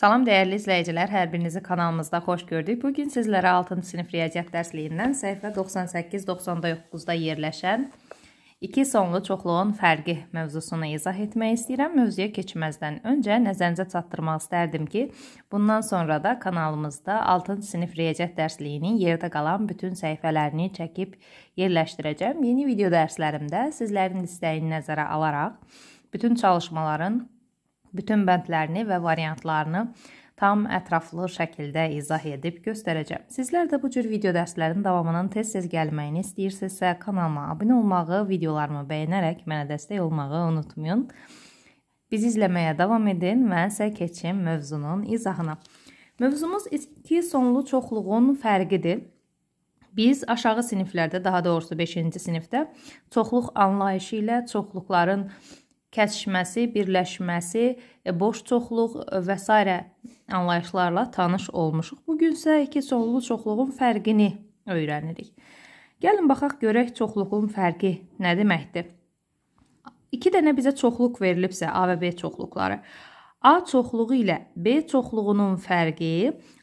Salam dəyərli izləyicilər, hər birinizi kanalımızda xoş gördük. Bu gün sizlərə 6-cı sinif riyaziyyat dərsliyindən səhifə 98-99-da yerləşən iki sonlu çoxluğun fərqi mövzusunu izah etmək istəyirəm. Mövzuya keçməzdən öncə nəzərinizə çatdırmaq istərdim ki, bundan sonra da kanalımızda 6-cı sinif riyaziyyat dərsliyinin yerdə qalan bütün səhifələrini çəkib yerləşdirəcəm. Yeni video dərslərimdə sizlərin istəyini nəzərə alaraq bütün çalışmaların bütün bəndlərini və variantlarını tam ətraflı şəkildə izah edib göstərəcəm. Sizlər də bu cür video dərslərinin davamının tez-tez gəlməyini istəyirsinizsə, kanalıma abunə olmağı, videolarımı bəyənərək mənə dəstək olmağı unutmayın. Bizi izləməyə davam edin, mən isə keçim mövzunun izahına. Mövzumuz iki sonlu çoxluğun fərqidir. Biz aşağı siniflərdə, daha doğrusu 5-ci sinifdə çoxluq anlayışı ilə çoxluqların kəsişməsi, birləşməsi, e, boş çoxluq e, və s. anlayışlarla tanış olmuşuq. Bu gün isə iki sonlu çoxluğun fərqini öyrənirik. Gəlin baxaq görək çoxluğun fərqi nə deməkdir. 2 dənə bizə çoxluq verilibsə, A və B çoxluqları. A çoxluğu ilə B çoxluğunun fərqi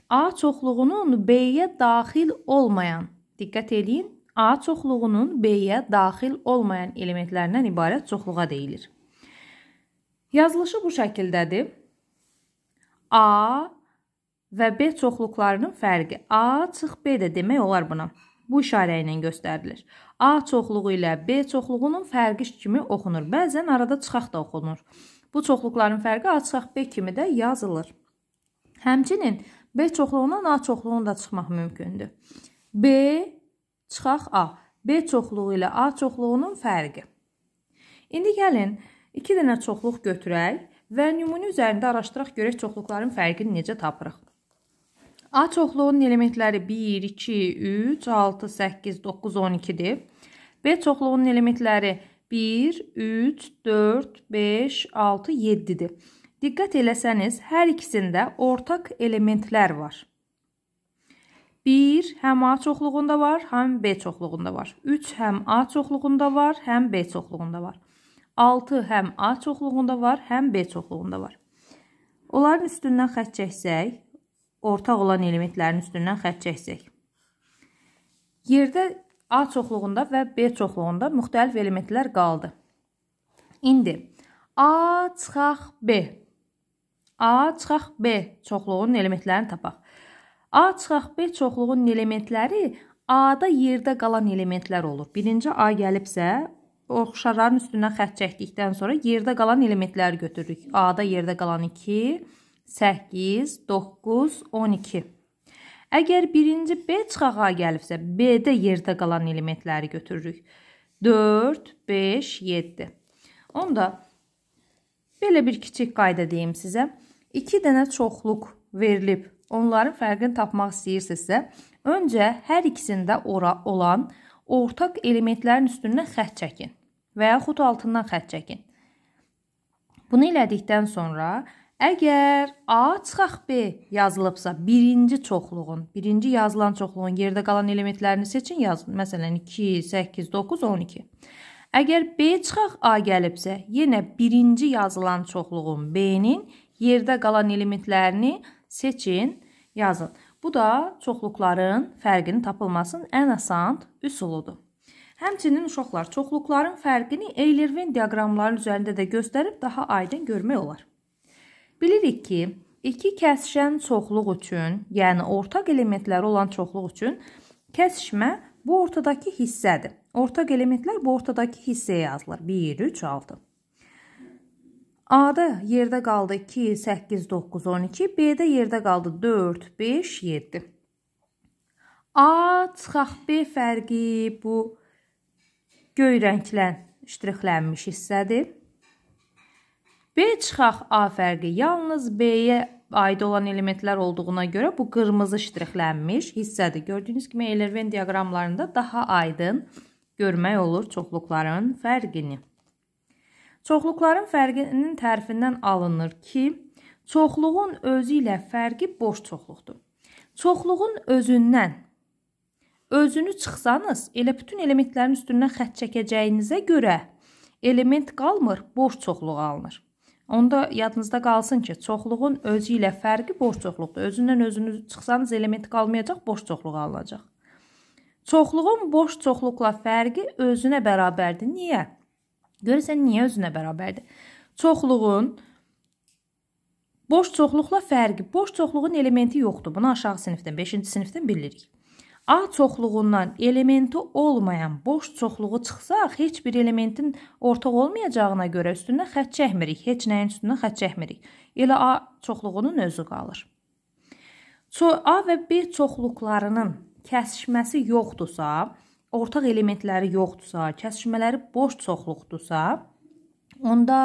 A çoxluğunun B-yə daxil olmayan, diqqət eləyin, A çoxluğunun B-yə daxil olmayan elementlərindən ibarət çoxluğa deyilir. Yazılışı bu şəkildədir. A və B çoxluqlarının fərqi. A çıx B də demək olar buna. Bu işarə ilə göstərilir. A çoxluğu ilə B çoxluğunun fərqi kimi oxunur. Bəzən arada çıxaq da oxunur. Bu çoxluqların fərqi A çıxaq B kimi də yazılır. Həmçinin B çoxluğundan A çoxluğunu da çıxmaq mümkündür. B çıxaq A. B çoxluğu ilə A çoxluğunun fərqi. İndi gəlin, 2 dənə çoxluq götürək və nümunə üzərində araşdıraq görək çoxluqların fərqini necə tapırıq. A çoxluğunun elementləri 1, 2, 3, 6, 8, 9, 12-dir. B çoxluğunun elementləri 1, 3, 4, 5, 6, 7-dir. Diqqət eləsəniz, hər ikisində ortaq elementlər var. 1 həm A çoxluğunda var, həm B çoxluğunda var. 3 həm A çoxluğunda var, həm B çoxluğunda var. 6 həm A çoxluğunda var, həm B çoxluğunda var. Onların üstündən xət çəksək, ortaq olan elementlərin üstündən xət çəksək. Yerdə A çoxluğunda və B çoxluğunda müxtəlif elementlər qaldı. İndi A çıxaq B. A çıxaq B çoxluğunun elementlərini tapaq. A çıxaq B çoxluğunun elementləri A-da yerdə qalan elementlər olur. Birinci A gəlibsə, oxşarların üstündən xətt çəkdikdən sonra yerdə qalan elementləri götürürük. A-da yerdə qalan 2, 8, 9, 12. Əgər birinci B çıxağa gəlibsə, B-də yerdə qalan elementləri götürürük. 4, 5, 7. Onda belə bir kiçik qayda deyim sizə. 2 dənə çoxluq verilib, onların fərqini tapmaq istəyirsinizsə, öncə hər ikisində ora olan çoxluq ortaq elementlərin üstündən xətt çəkin və yaxud altından xətt çəkin. Bunu elədikdən sonra əgər A çıxaq B yazılıbsa, birinci çoxluğun, birinci yazılan çoxluğun yerdə qalan elementlərini seçin, yazın. Məsələn 2, 8, 9, 12. Əgər B çıxaq A gəlibsə, yenə birinci yazılan çoxluğun B-nin yerdə qalan elementlərini seçin, yazın. Bu da çoxluqların fərqinin tapılmasının ən asan üsuludur. Həmçinin uşaqlar çoxluqların fərqini Eylervin diaqramları üzərində də göstərib daha aydın görmək olar. Bilirik ki, iki kəsişən çoxluq üçün, yəni ortaq elementləri olan çoxluq üçün kəsişmə bu ortadakı hissədir. Ortaq elementlər bu ortadakı hissəyə yazılır. 1, 3, 6. A-da yerdə qaldı 2, 8, 9, 12. B-də yerdə qaldı 4, 5, 7. A çıxaq B fərqi bu göy rənglə ştrixlənmiş hissədir. B çıxaq A fərqi yalnız B-yə aid olan elementlər olduğuna görə bu qırmızı ştrixlənmiş hissədir. Gördüyünüz kimi Ellerven diaqramlarında daha aydın görmək olur çoxluqların fərqini. Çoxluqların fərqinin tərifindən alınır ki, çoxluğun özü ilə fərqi boş çoxluqdur. Çoxluğun özündən özünü çıxsanız, elə bütün elementlərin üstündən xətt çəkəcəyinizə görə element qalmır, boş çoxluq alınır. Onda yadınızda qalsın ki, çoxluğun özü ilə fərqi boş çoxluqdur. Özündən özünüz çıxsanız element qalmayacaq, boş çoxluq alınacaq. Çoxluğun boş çoxluqla fərqi özünə bərabərdir. Niyə? Görəsən niyə özünə bərabərdir? Çoxluğun boş çoxluqla fərqi. Boş çoxluğun elementi yoxdur. Bunu aşağı sinifdən, 5-ci sinifdən bilirik. A çoxluğundan elementi olmayan boş çoxluğu çıxsa, heç bir elementin ortaq olmayacağına görə üstündən xətt çəkmirik. Heç nəyin üstündən xətt çəkmirik. Elə A çoxluğunun özü qalır. A və B çoxluqlarının kəsişməsi yoxdursa, ortaq elementləri yoxdursa, kəsişmələri boş çoxluqdursa, onda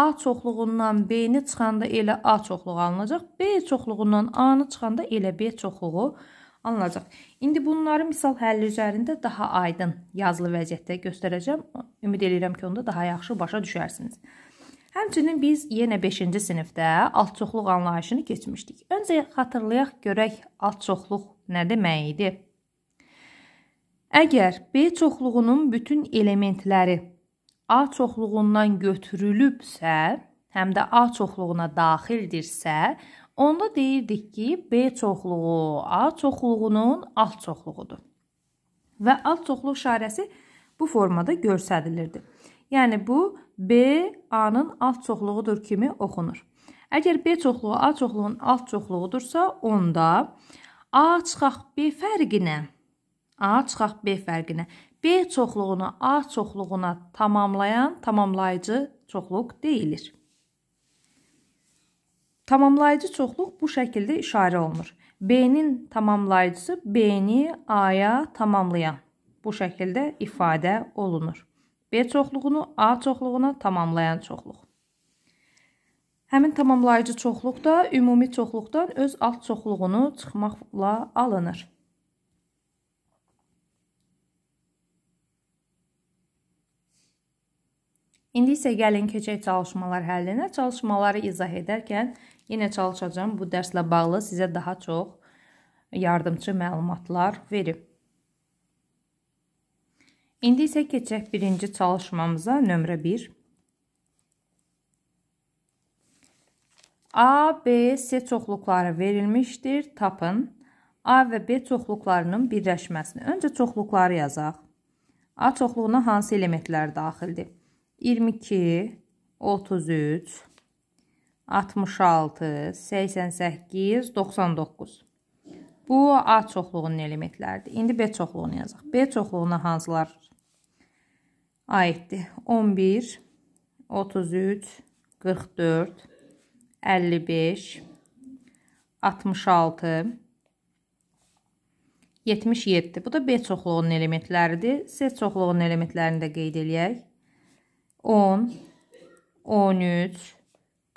A çoxluğundan B-ni çıxanda elə A çoxluğu alınacaq, B çoxluğundan A-nı çıxanda elə B çoxluğu alınacaq. İndi bunları misal həlli üzərində daha aydın yazılı vəziyyətdə göstərəcəm. Ümid edirəm ki, onda daha yaxşı başa düşərsiniz. Həmçinin biz yenə 5-ci sinifdə alt çoxluq anlayışını keçmişdik. Öncə xatırlayaq görək alt çoxluq nə demək idi? Əgər B çoxluğunun bütün elementləri A çoxluğundan götürülübsə, həm də A çoxluğuna daxildirsə, onda deyirdik ki, B çoxluğu A çoxluğunun alt çoxluğudur. Və alt çoxluq işarəsi bu formada göstərilirdi. Yəni bu B A-nın alt çoxluğudur kimi oxunur. Əgər B çoxluğu A çoxluğunun alt çoxluğudursa, onda A çıxaq B fərqinə A çıxaq B fərqinə. B çoxluğunu A çoxluğuna tamamlayan tamamlayıcı çoxluq deyilir. Tamamlayıcı çoxluq bu şəkildə işarə olunur. B-nin tamamlayıcısı B-ni A-ya tamamlayan bu şəkildə ifadə olunur. B çoxluğunu A çoxluğuna tamamlayan çoxluq. Həmin tamamlayıcı çoxluq da ümumi çoxluqdan öz alt çoxluğunu çıxmaqla alınır. İndi isə gəlin keçək çalışmalar həllinə. Çalışmaları izah edərkən yenə çalışacağım bu dərslə bağlı sizə daha çox yardımcı məlumatlar verim. İndi isə keçək birinci çalışmamıza, nömrə 1. A, B, C çoxluqları verilmişdir. Tapın. A və B çoxluqlarının birləşməsini. Öncə çoxluqları yazaq. A çoxluğuna hansı elementlər daxildir? 22, 33, 66, 88, 99. Bu A çoxluğunun elementləridir. İndi B çoxluğunu yazaq. B çoxluğuna hansılar aiddir? 11, 33, 44, 55, 66, 77. Bu da B çoxluğunun elementləridir. C çoxluğunun elementlərini də qeyd eləyək. 10, 13,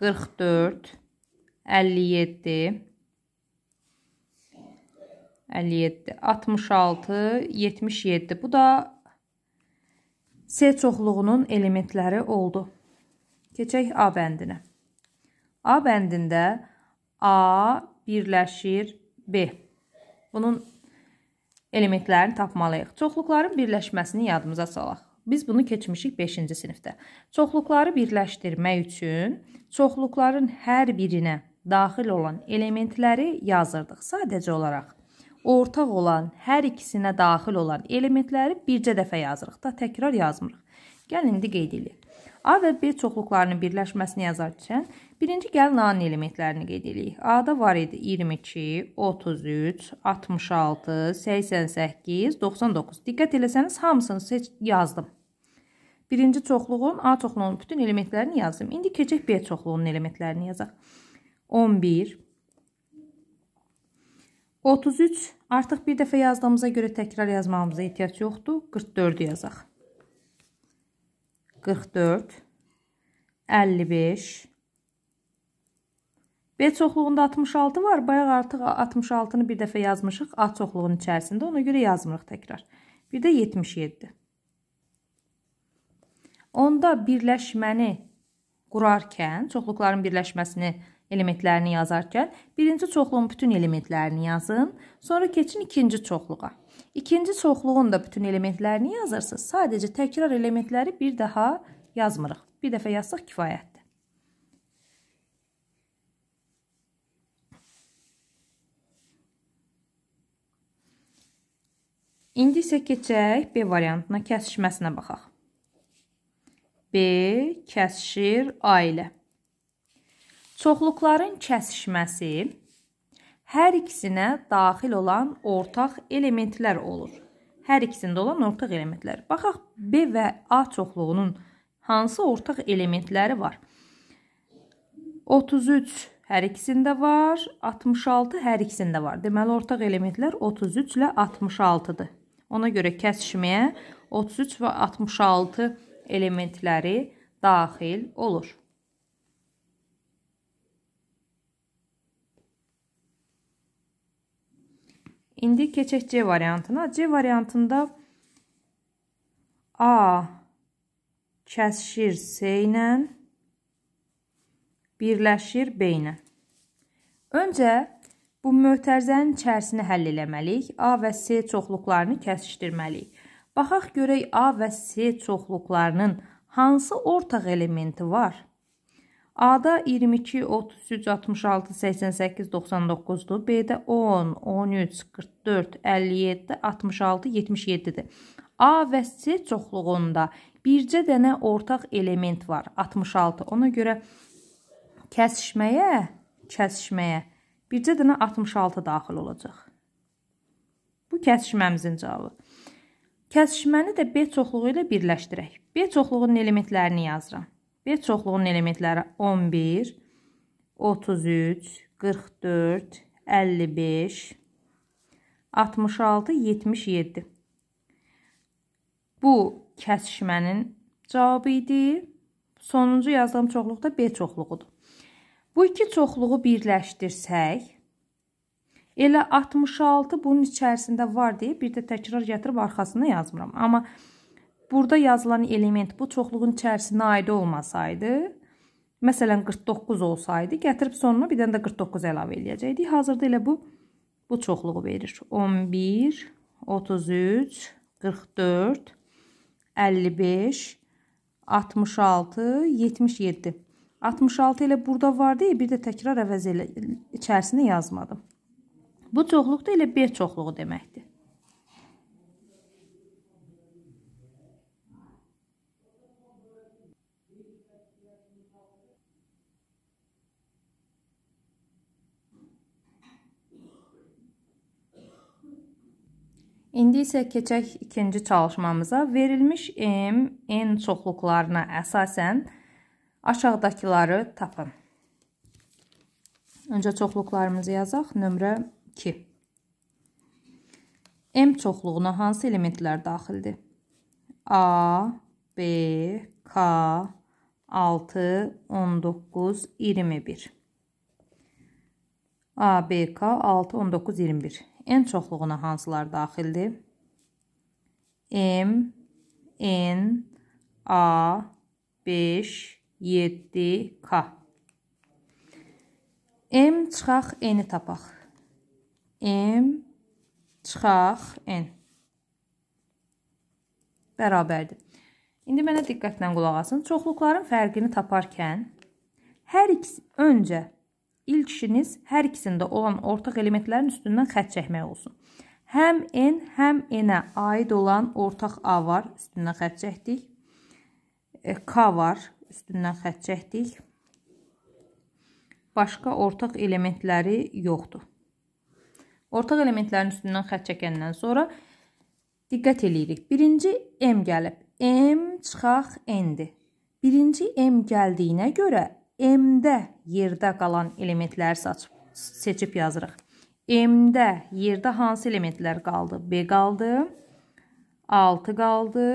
44, 57, 57, 66, 77. Bu da S çoxluğunun elementləri oldu. Keçək A bəndinə. A bəndində A birləşir B. Bunun elementlərini tapmalıyıq. Çoxluqların birləşməsini yadımıza salaq. Biz bunu keçmişik 5-ci sinifdə. Çoxluqları birləşdirmək üçün çoxluqların hər birinə daxil olan elementləri yazırdıq sadəcə olaraq. Ortaq olan hər ikisinə daxil olan elementləri bircə dəfə yazırıq da, təkrar yazmırıq. Gəl indi qeyd edək. A və B çoxluqlarının birləşməsini yazarkən birinci gəlin A-nın elementlərini qeyd edirik. A-da var idi 22, 33, 66, 88, 99. Diqqət eləsəniz hamısını seç yazdım birinci çoxluğun A çoxluğunun bütün elementlərini yazdım. İndi keçək B çoxluğunun elementlərini yazaq. 11 33 artıq bir dəfə yazdığımıza görə təkrar yazmağımıza ehtiyac yoxdur. 44-ü yazaq. 44 55 B çoxluğunda 66 var. Bayaq artıq 66-nı bir dəfə yazmışıq A çoxluğunun içərisində. Ona görə yazmırıq təkrar. Bir də 77. Onda birləşməni qurarkən, çoxluqların birləşməsini, elementlərini yazarkən birinci çoxluğun bütün elementlərini yazın, sonra keçin ikinci çoxluğa. İkinci çoxluğun da bütün elementlərini yazırsınız. Sadəcə təkrar elementləri bir daha yazmırıq. Bir dəfə yazsaq kifayətdir. İndi isə keçək B variantına, kəsişməsinə baxaq. B. Kəsişir ailə. Çoxluqların kəsişməsi hər ikisinə daxil olan ortaq elementlər olur. Hər ikisində olan ortaq elementlər. Baxaq B və A çoxluğunun hansı ortaq elementləri var? 33 hər ikisində var, 66 hər ikisində var. Deməli ortaq elementlər 33 ilə 66-dır. Ona görə kəsişməyə 33 və 66 elementləri daxil olur. İndi keçək C variantına. C variantında A kəsişir S ilə, birləşir B ilə. Öncə bu möhtərzənin içərisini həll eləməliyik. A və S çoxluqlarını kəsişdirməliyik. Baxaq görək A və C çoxluqlarının hansı ortaq elementi var? A-da 22, 33, 66, 88, 99-dur. B-də 10, 13, 44, 57, 66, 77-dir. A və C çoxluğunda bircə dənə ortaq element var, 66. Ona görə kəsişməyə, kəsişməyə bircə dənə 66 daxil olacaq. Bu kəsişməmizin cavabı. Kəsişməni də B çoxluğu ilə birləşdirək. B çoxluğunun elementlərini yazıram. B çoxluğunun elementləri 11, 33, 44, 55, 66, 77. Bu kəsişmənin cavabı idi. Sonuncu yazdığım çoxluq da B çoxluğudur. Bu iki çoxluğu birləşdirsək, Elə 66 bunun içərisində var deyə bir də təkrar gətirib arxasına yazmıram. Amma burada yazılan element bu çoxluğun içərisinə aid olmasaydı, məsələn 49 olsaydı, gətirib sonuna bir dənə də 49 əlavə eləyəcəkdik. Hazırda elə bu bu çoxluğu verir. 11, 33, 44, 55, 66, 77. 66 elə burada var deyə bir də təkrar əvəz elə içərisinə yazmadım. Bu çoxluq da elə B çoxluğu deməkdir. İndi isə keçək ikinci çalışmamıza. Verilmiş M, N çoxluqlarına əsasən aşağıdakıları tapın. Öncə çoxluqlarımızı yazaq. Nömrə 2. M çoxluğuna hansı elementlər daxildir? A, B, K, 6, 19, 21. A, B, K, 6, 19, 21. N çoxluğuna hansılar daxildir? M, N, A, 5, 7, K. M çıxaq, N-i tapaq. M çıxaq N. Bərabərdir. İndi mənə diqqətlə qulaq asın. Çoxluqların fərqini taparkən hər ikisi öncə ilk işiniz hər ikisində olan ortaq elementlərin üstündən xətt çəkmək olsun. Həm n, həm n-ə aid olan ortaq a var, üstündən xətt çəkdik. E, K var, üstündən xətt çəkdik. Başqa ortaq elementləri yoxdur. Ortaq elementlərin üstündən xətt çəkəndən sonra diqqət eləyirik. Birinci M gəlib. M çıxaq N-dir. Birinci M gəldiyinə görə M-də yerdə qalan elementləri saçıb, seçib yazırıq. M-də yerdə hansı elementlər qaldı? B qaldı, 6 qaldı,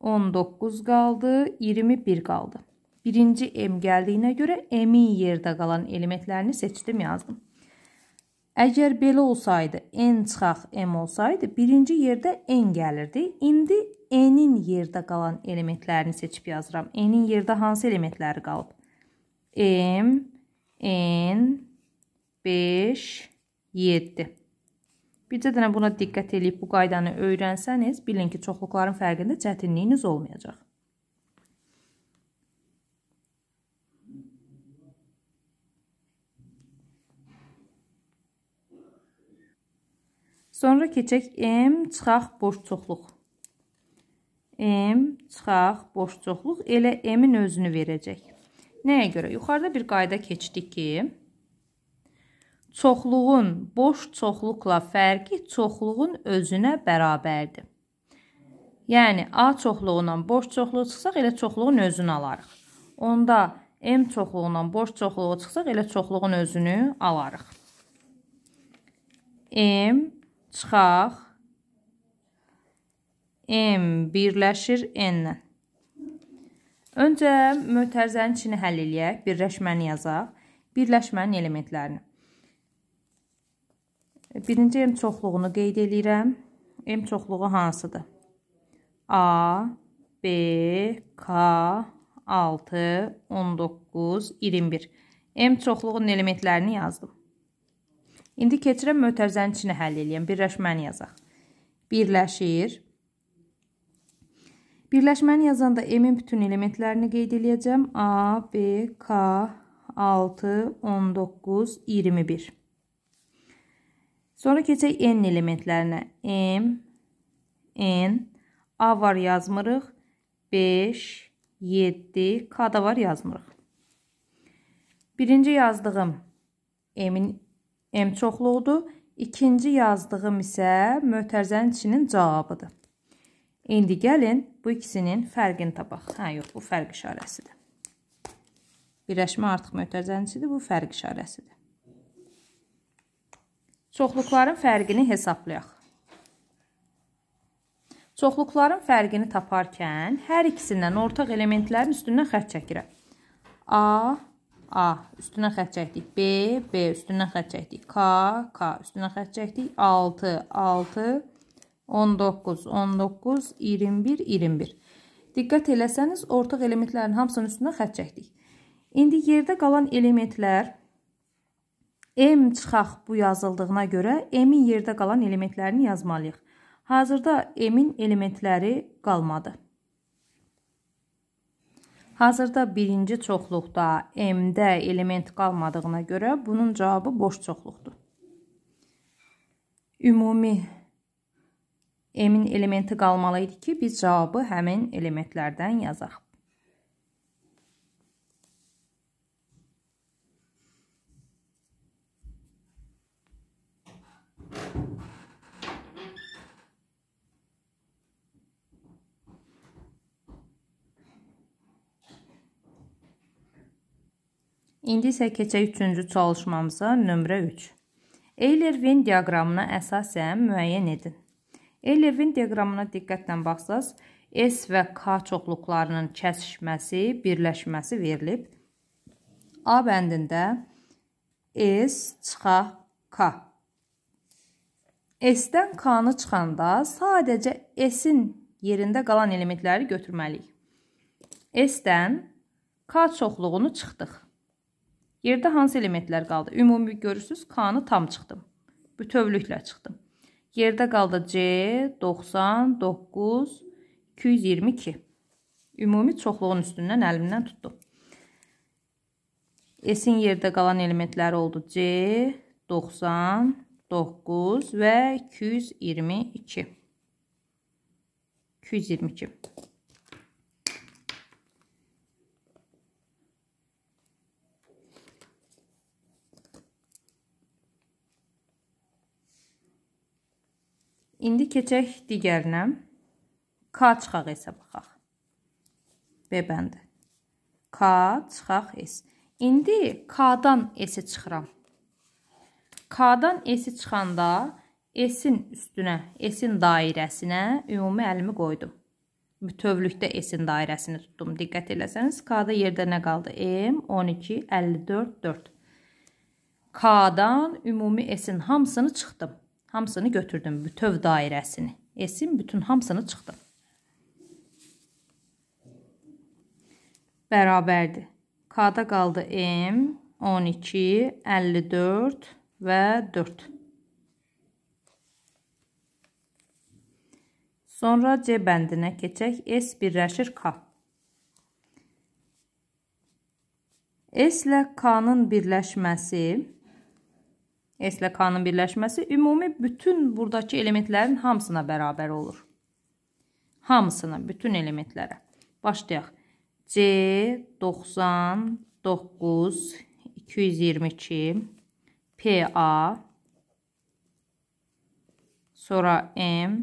19 qaldı, 21 qaldı. Birinci M gəldiyinə görə M-in yerdə qalan elementlərini seçdim, yazdım. Əgər belə olsaydı, n çıxaq m olsaydı, birinci yerdə n gəlirdi. İndi n-in yerdə qalan elementlərini seçib yazıram. n-in yerdə hansı elementləri qalıb? m, n, 5, 7. Bircə dənə buna diqqət edib bu qaydanı öyrənsəniz, bilin ki, çoxluqların fərqində çətinliyiniz olmayacaq. Sonra keçək M çıxaq boş çoxluq. M çıxaq boş çoxluq elə M-in özünü verəcək. Nəyə görə? Yuxarıda bir qayda keçdik ki, çoxluğun boş çoxluqla fərqi çoxluğun özünə bərabərdir. Yəni A çoxluğundan boş çoxluğu çıxsaq elə çoxluğun özünü alarıq. Onda M çoxluğundan boş çoxluğu çıxsaq elə çoxluğun özünü alarıq. M çıxaq. M birləşir N-lə. Öncə mötərizənin içini həll eləyək, birləşməni yazaq, birləşmənin elementlərini. Birinci M çoxluğunu qeyd eləyirəm. M çoxluğu hansıdır? A, B, K, 6, 19, 21. M çoxluğunun elementlərini yazdım. İndi keçirəm mötərizənin içini həll eləyəm. Birləşməni yazaq. Birləşir. Birləşməni yazanda M-in bütün elementlərini qeyd eləyəcəm. A, B, K, 6, 19, 21. Sonra keçək N elementlərinə. M, N, A var yazmırıq. 5, 7, K da var yazmırıq. Birinci yazdığım M-in M çoxluğudur. İkinci yazdığım isə mötərzənin içinin cavabıdır. İndi gəlin bu ikisinin fərqini tapaq. Hə, yox, bu fərq işarəsidir. Birləşmə artıq mötərzənin içidir, bu fərq işarəsidir. Çoxluqların fərqini hesablayaq. Çoxluqların fərqini taparkən hər ikisindən ortaq elementlərin üstündən xətt çəkirəm. A, A, üstündən xətt çəkdik. B, B, üstündən xətt çəkdik. K, K, üstündən xətt çəkdik. 6, 6, 19, 19, 21, 21. Diqqət eləsəniz, ortaq elementlərin hamısının üstündən xətt çəkdik. İndi yerdə qalan elementlər M çıxaq bu yazıldığına görə M-in yerdə qalan elementlərini yazmalıyıq. Hazırda M-in elementləri qalmadı. Hazırda birinci çoxluqda M-də element qalmadığına görə bunun cavabı boş çoxluqdur. Ümumi M-in elementi qalmalı idi ki, biz cavabı həmin elementlərdən yazaq. İndi isə keçək üçüncü çalışmamıza nömrə 3. Eylervin diaqramına əsasən müəyyən edin. Eylervin diaqramına diqqətlə baxsaz, S və K çoxluqlarının kəsişməsi, birləşməsi verilib. A bəndində S çıxa K. S-dən K-nı çıxanda sadəcə S-in yerində qalan elementləri götürməliyik. S-dən K çoxluğunu çıxdıq. Yerdə hansı elementlər qaldı? Ümumi görürsüz, K-nı tam çıxdım. Bütövlüklə çıxdım. Yerdə qaldı C, 90, 9, 222. Ümumi çoxluğun üstündən əlimdən tutdum. S-in yerdə qalan elementləri oldu C, 90, 9 və 222. 222. İndi keçək digərinə. K çıxaq S-ə baxaq. B bəndi. K çıxaq S. İndi K-dan S-i çıxıram. K-dan S-i çıxanda S-in üstünə, S-in dairəsinə ümumi əlimi qoydum. Bütövlükdə S-in dairəsini tutdum. Diqqət eləsəniz, K-da yerdə nə qaldı? M, 12, 54, 4. K-dan ümumi S-in hamısını çıxdım. Hamısını götürdüm, bütöv dairəsini. S-in bütün hamısını çıxdım. Bərabərdir. K-da qaldı M, 12, 54 və 4. Sonra C bəndinə keçək. S birləşir K. S ilə K-nın birləşməsi S ilə K-nın birləşməsi ümumi bütün buradakı elementlərin hamısına bərabər olur. Hamısına, bütün elementlərə. Başlayaq. C 99 222 PA sonra M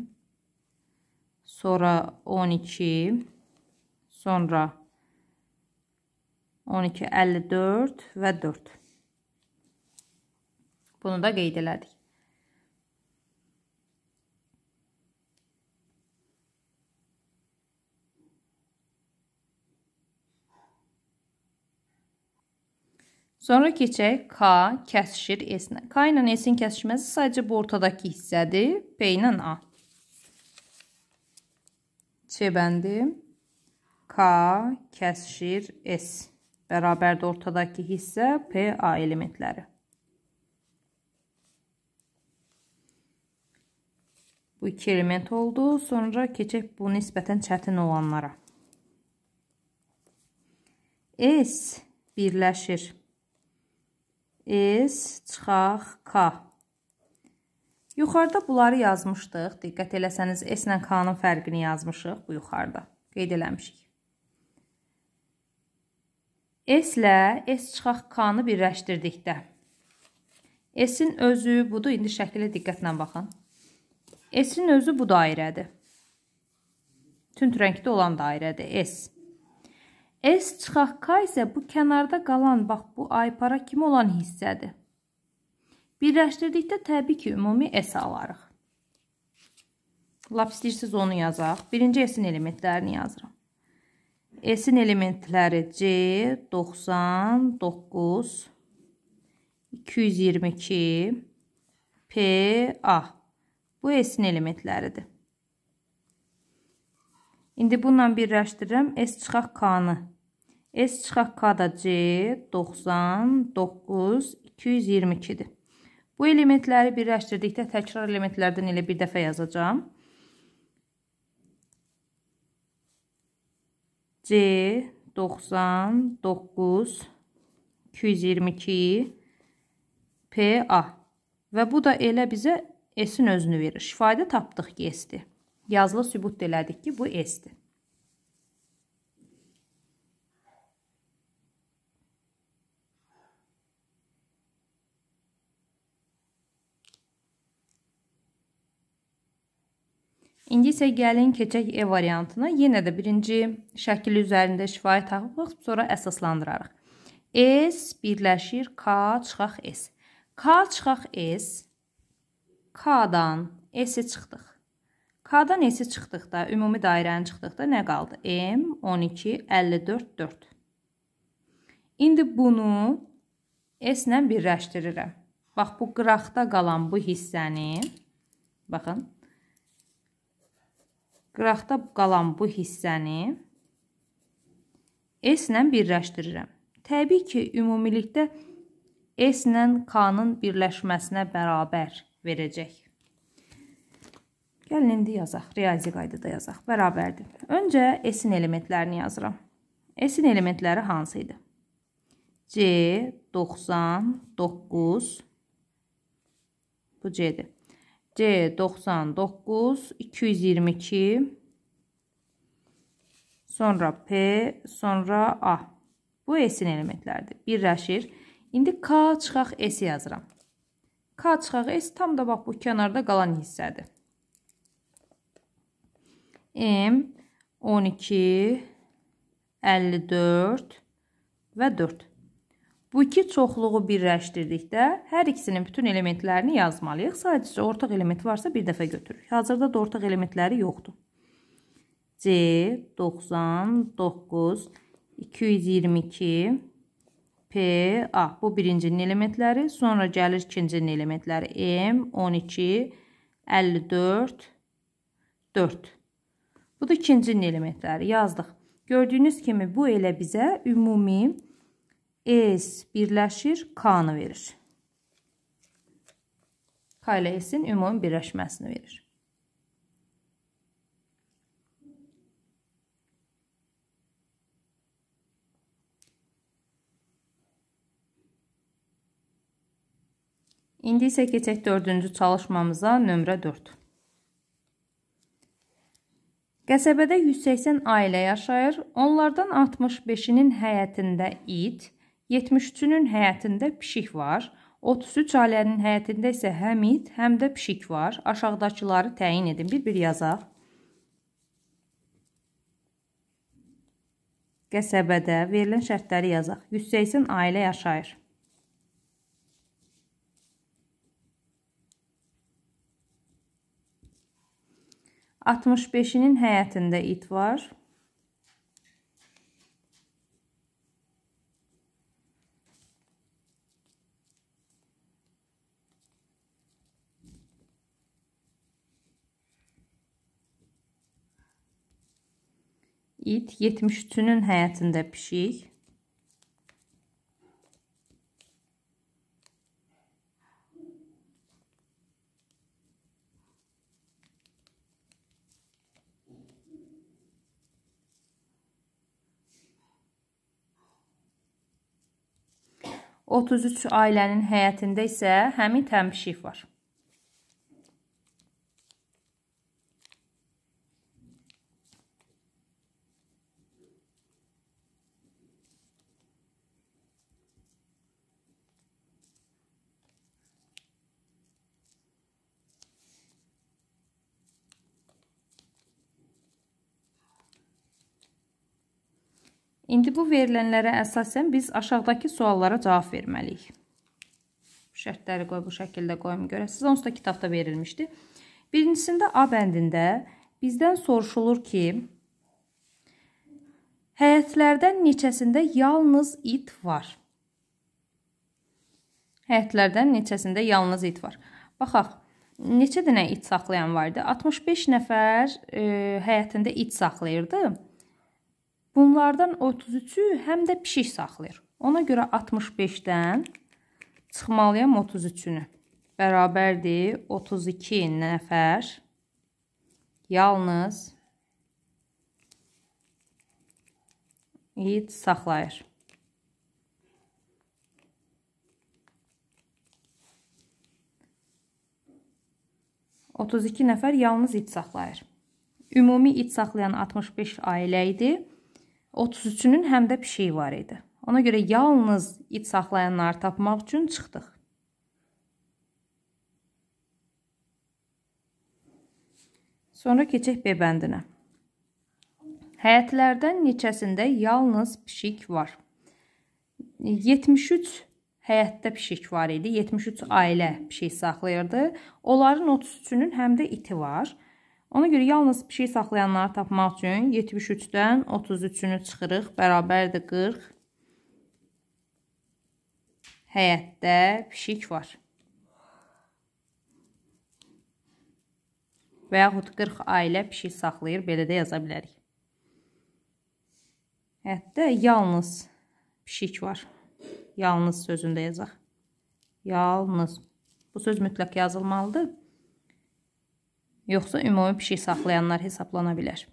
sonra 12 sonra 12 54 və 4 Bunu da qeyd elədik. Sonra keçək K kəsişir S-nə. K ilə S-in kəsişməsi sadəcə bu ortadakı hissədir. P ilə A. C bəndi. K kəsişir S. Bərabərdə ortadakı hissə P A elementləri. Bu iki element oldu. Sonra keçək bu nisbətən çətin olanlara. S birləşir. S çıxaq K. Yuxarıda bunları yazmışdıq. Diqqət eləsəniz S ilə K-nın fərqini yazmışıq bu yuxarıda. Qeyd eləmişik. S ilə S çıxaq K-nı birləşdirdikdə S-in özü budur. İndi şəkilə diqqətlə baxın. S-in özü bu dairədir. Tünd rəngdə olan dairədir S. S çıxaq K isə bu kənarda qalan, bax bu aypara kimi olan hissədir. Birləşdirdikdə təbii ki, ümumi S alarıq. Lap istəyirsiniz onu yazaq. Birinci S-in elementlərini yazıram. S-in elementləri C, 99, 222, P, A. Bu S-in elementləridir. İndi bununla birləşdirirəm. S çıxaq K-nı. S çıxaq K-da C 99 222-dir. Bu elementləri birləşdirdikdə təkrar elementlərdən elə bir dəfə yazacağam. C 99 222 PA və bu da elə bizə S-in özünü verir. Şifadə tapdıq ki, S-dir. Yazılı sübut elədik ki, bu S-dir. İndi isə gəlin keçək E variantına. Yenə də birinci şəkil üzərində şifayə tapıb, sonra əsaslandırarıq. S birləşir K çıxaq S. K çıxaq S K-dan S-i çıxdıq. K-dan S-i çıxdıqda, ümumi dairəni çıxdıqda nə qaldı? M, 12, 54, 4. İndi bunu S ilə birləşdirirəm. Bax, bu qıraqda qalan bu hissəni, baxın, qıraqda qalan bu hissəni S ilə birləşdirirəm. Təbii ki, ümumilikdə S ilə K-nın birləşməsinə bərabər verəcək. Gəlin indi yazaq, riyazi qaydada yazaq. Bərabərdir. Öncə S-in elementlərini yazıram. S-in elementləri hansı idi? C 99 bu C-dir. C 99 222 sonra P, sonra A. Bu S-in elementləridir. Birləşir. İndi K çıxaq S yazıram. K çıxağı S tam da bax bu kənarda qalan hissədir. M 12, 54 və 4. Bu iki çoxluğu birləşdirdikdə hər ikisinin bütün elementlərini yazmalıyıq. Sadəcə ortaq element varsa bir dəfə götürürük. Hazırda da ortaq elementləri yoxdur. C 99 222 P, A. Bu birincinin elementləri. Sonra gəlir ikincinin elementləri. M, 12, 54, 4. Bu da ikincinin elementləri. Yazdıq. Gördüyünüz kimi bu elə bizə ümumi S birləşir, K-nı verir. K ilə S-in ümumi birləşməsini verir. İndi isə keçək dördüncü çalışmamıza nömrə 4. Qəsəbədə 180 ailə yaşayır. Onlardan 65-inin həyətində it, 73-ünün həyətində pişik var. 33 ailənin həyətində isə həm it, həm də pişik var. Aşağıdakıları təyin edin. Bir-bir yazaq. Qəsəbədə verilən şərtləri yazaq. 180 ailə yaşayır. 65-inin həyətində it var. İt 73-ünün həyətində pişik. 33 ailənin həyətində isə həmin təmşik var. İndi bu verilənlərə əsasən biz aşağıdakı suallara cavab verməliyik. Şərtləri qoy, bu şəkildə qoyum görəsiz. Onsuz da kitabda verilmişdi. Birincisində A bəndində bizdən soruşulur ki, həyətlərdən neçəsində yalnız it var? Həyətlərdən neçəsində yalnız it var? Baxaq, neçə dənə it saxlayan vardı? 65 nəfər e, həyətində it saxlayırdı. Bunlardan 33-ü həm də pişik saxlayır. Ona görə 65-dən çıxmalıyam 33-ünü. Bərabərdir 32 nəfər yalnız it saxlayır. Otuz iki nəfər yalnız it saxlayır. Ümumi it saxlayan 65 ailə idi. 33-ünün həm də pişiyi var idi. Ona görə yalnız it saxlayanları tapmaq üçün çıxdıq. Sonra keçək B bəndinə. Həyətlərdən neçəsində yalnız pişik var? 73 həyətdə pişik var idi. 73 ailə pişik saxlayırdı. Onların 33-ünün həm də iti var. Ona görə yalnız bir şey saxlayanları tapmaq üçün 73-dən 33-ünü çıxırıq, bərabərdir 40. Həyətdə pişik var. Və yaxud 40 ailə pişik saxlayır, belə də yaza bilərik. Həyətdə yalnız pişik var. Yalnız sözündə yazaq. Yalnız. Bu söz mütləq yazılmalıdır yoxsa ümumi pişik saxlayanlar hesablana bilər.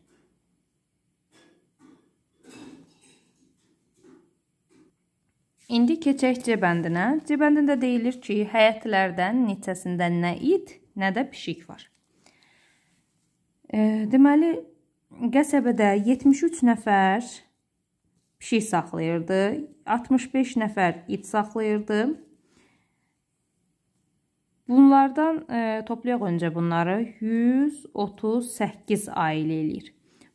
İndi keçək C bəndinə. C bəndində deyilir ki, həyətlərdən neçəsində nə it, nə də pişik var. E, deməli, qəsəbədə 73 nəfər pişik saxlayırdı, 65 nəfər it saxlayırdı, Bunlardan e, toplayaq öncə bunları 138 ailə eləyir.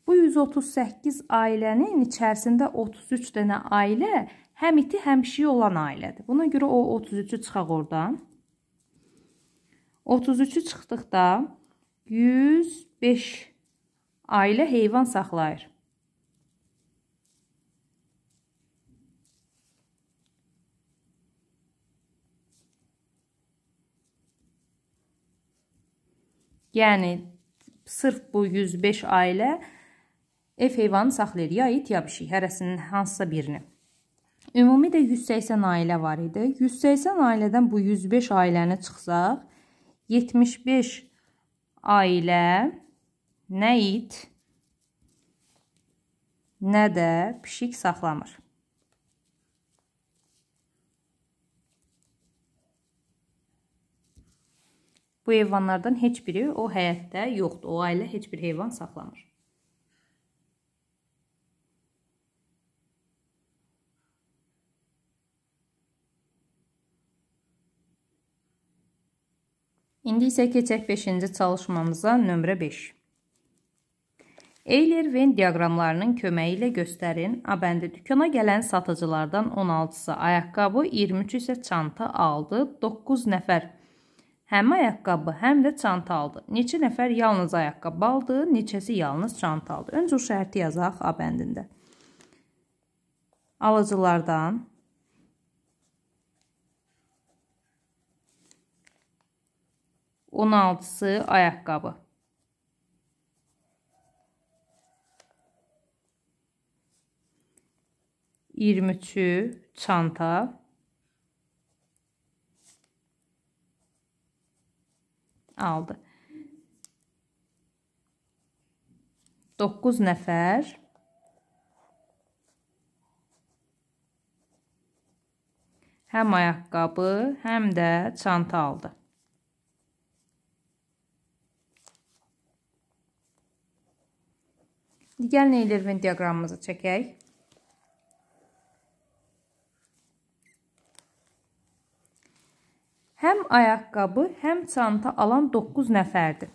Bu 138 ailənin içərisində 33 dənə ailə həm iti, həm pişiyi olan ailədir. Buna görə o 33-ü çıxaq oradan. 33-ü çıxdıqda 105 ailə heyvan saxlayır. Yəni sırf bu 105 ailə ev heyvanı saxlayır. Ya it, ya pişik, hərəsinin hansısa birini. Ümumi də 180 ailə var idi. 180 ailədən bu 105 ailəni çıxsaq, 75 ailə nə it, nə də pişik saxlamır. Bu heyvanlardan heç biri o həyətdə yoxdur. O ailə heç bir heyvan saxlamır. İndi isə keçək 5-ci çalışmamıza nömrə 5. Eyler Venn diaqramlarının köməyi ilə göstərin. A bəndi dükana gələn satıcılardan 16-sı ayaqqabı, 23 isə çanta aldı. 9 nəfər Həm ayaqqabı, həm də çanta aldı. Neçə nəfər yalnız ayaqqabı aldı, neçəsi yalnız çanta aldı. Öncə o şərti yazaq A bəndində. Alıcılardan On altısı ayaqqabı. Yirmi üçü çanta. aldı. 9 nəfər həm ayaqqabı, həm də çanta aldı. Digər Neylervin diaqramımızı çəkək. Həm ayaqqabı, həm çanta alan 9 nəfərdir.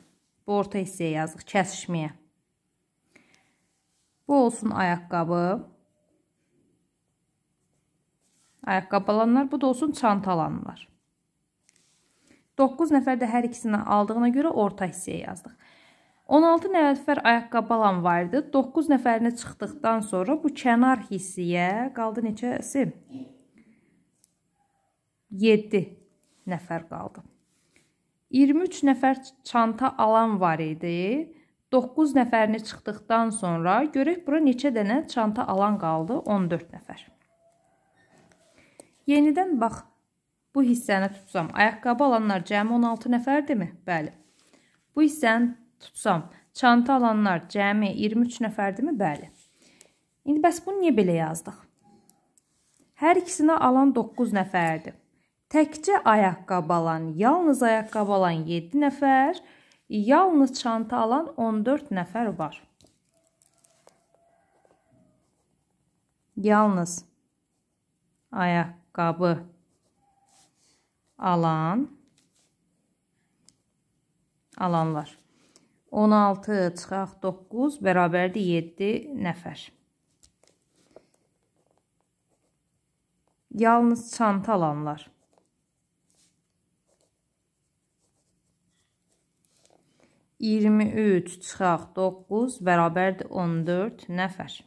Bu orta hissəyə yazıq, kəsişməyə. Bu olsun ayaqqabı. Ayaqqabı alanlar, bu da olsun çanta alanlar. 9 nəfər də hər ikisini aldığına görə orta hissəyə yazdıq. 16 nəfər ayaqqabı alan var idi. 9 nəfərini çıxdıqdan sonra bu kənar hissəyə qaldı neçəsi? 7 nəfər qaldı. 23 nəfər çanta alan var idi. 9 nəfərini çıxdıqdan sonra görək bura neçə dənə çanta alan qaldı? 14 nəfər. Yenidən bax bu hissəni tutsam, ayaqqabı alanlar cəmi 16 nəfərdimi? Bəli. Bu hissəni tutsam, çanta alanlar cəmi 23 nəfərdimi? Bəli. İndi bəs bunu niyə belə yazdıq? Hər ikisinə alan 9 nəfərdir. Təkcə ayaqqabı alan, yalnız ayaqqabı alan 7 nəfər, yalnız çanta alan 14 nəfər var. Yalnız ayaqqabı alan alanlar. 16 çıxaq 9 bərabərdir 7 nəfər. Yalnız çanta alanlar. 23 çıxaq 9 bərabərdir 14 nəfər.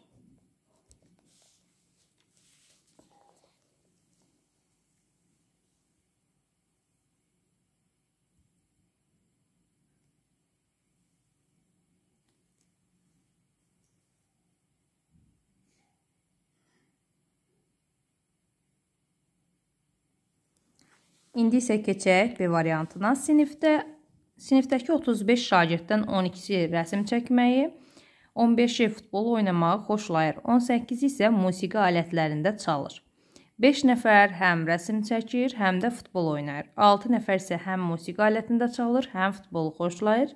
İndi isə keçək B variantına. Sinifdə Sinifdəki 35 şagirddən 12-si rəsm çəkməyi, 15-i futbol oynamağı xoşlayır, 18-i isə musiqi alətlərində çalır. 5 nəfər həm rəsm çəkir, həm də futbol oynayır. 6 nəfər isə həm musiqi alətində çalır, həm futbolu xoşlayır.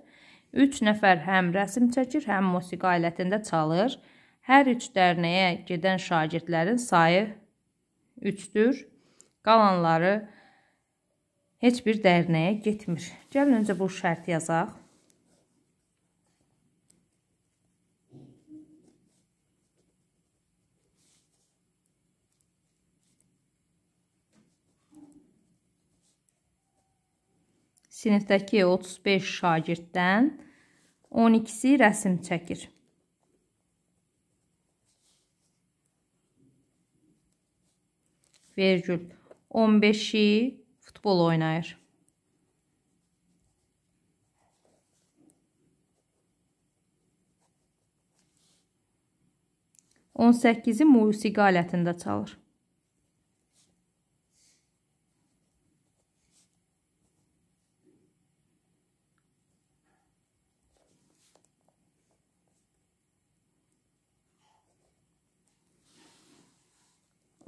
3 nəfər həm rəsm çəkir, həm musiqi alətində çalır. Hər üç dərnəyə gedən şagirdlərin sayı 3-dür. Qalanları 3 heç bir dərnəyə getmir. Gəlin öncə bu şərti yazaq. Sinifdəki 35 şagirddən 12-si rəsim çəkir. Vergül 15-i futbol oynayır. On səkkizi musiqi alətində çalır.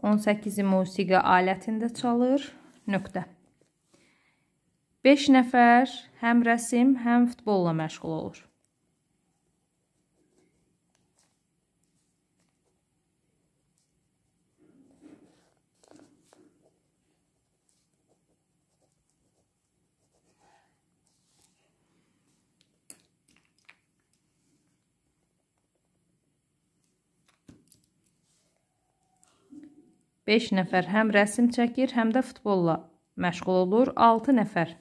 On səkkizi musiqi alətində çalır. Nöqtə. 5 nəfər həm rəsim, həm futbolla məşğul olur. Beş nəfər həm rəsim çəkir, həm də futbolla məşğul olur. 6 nəfər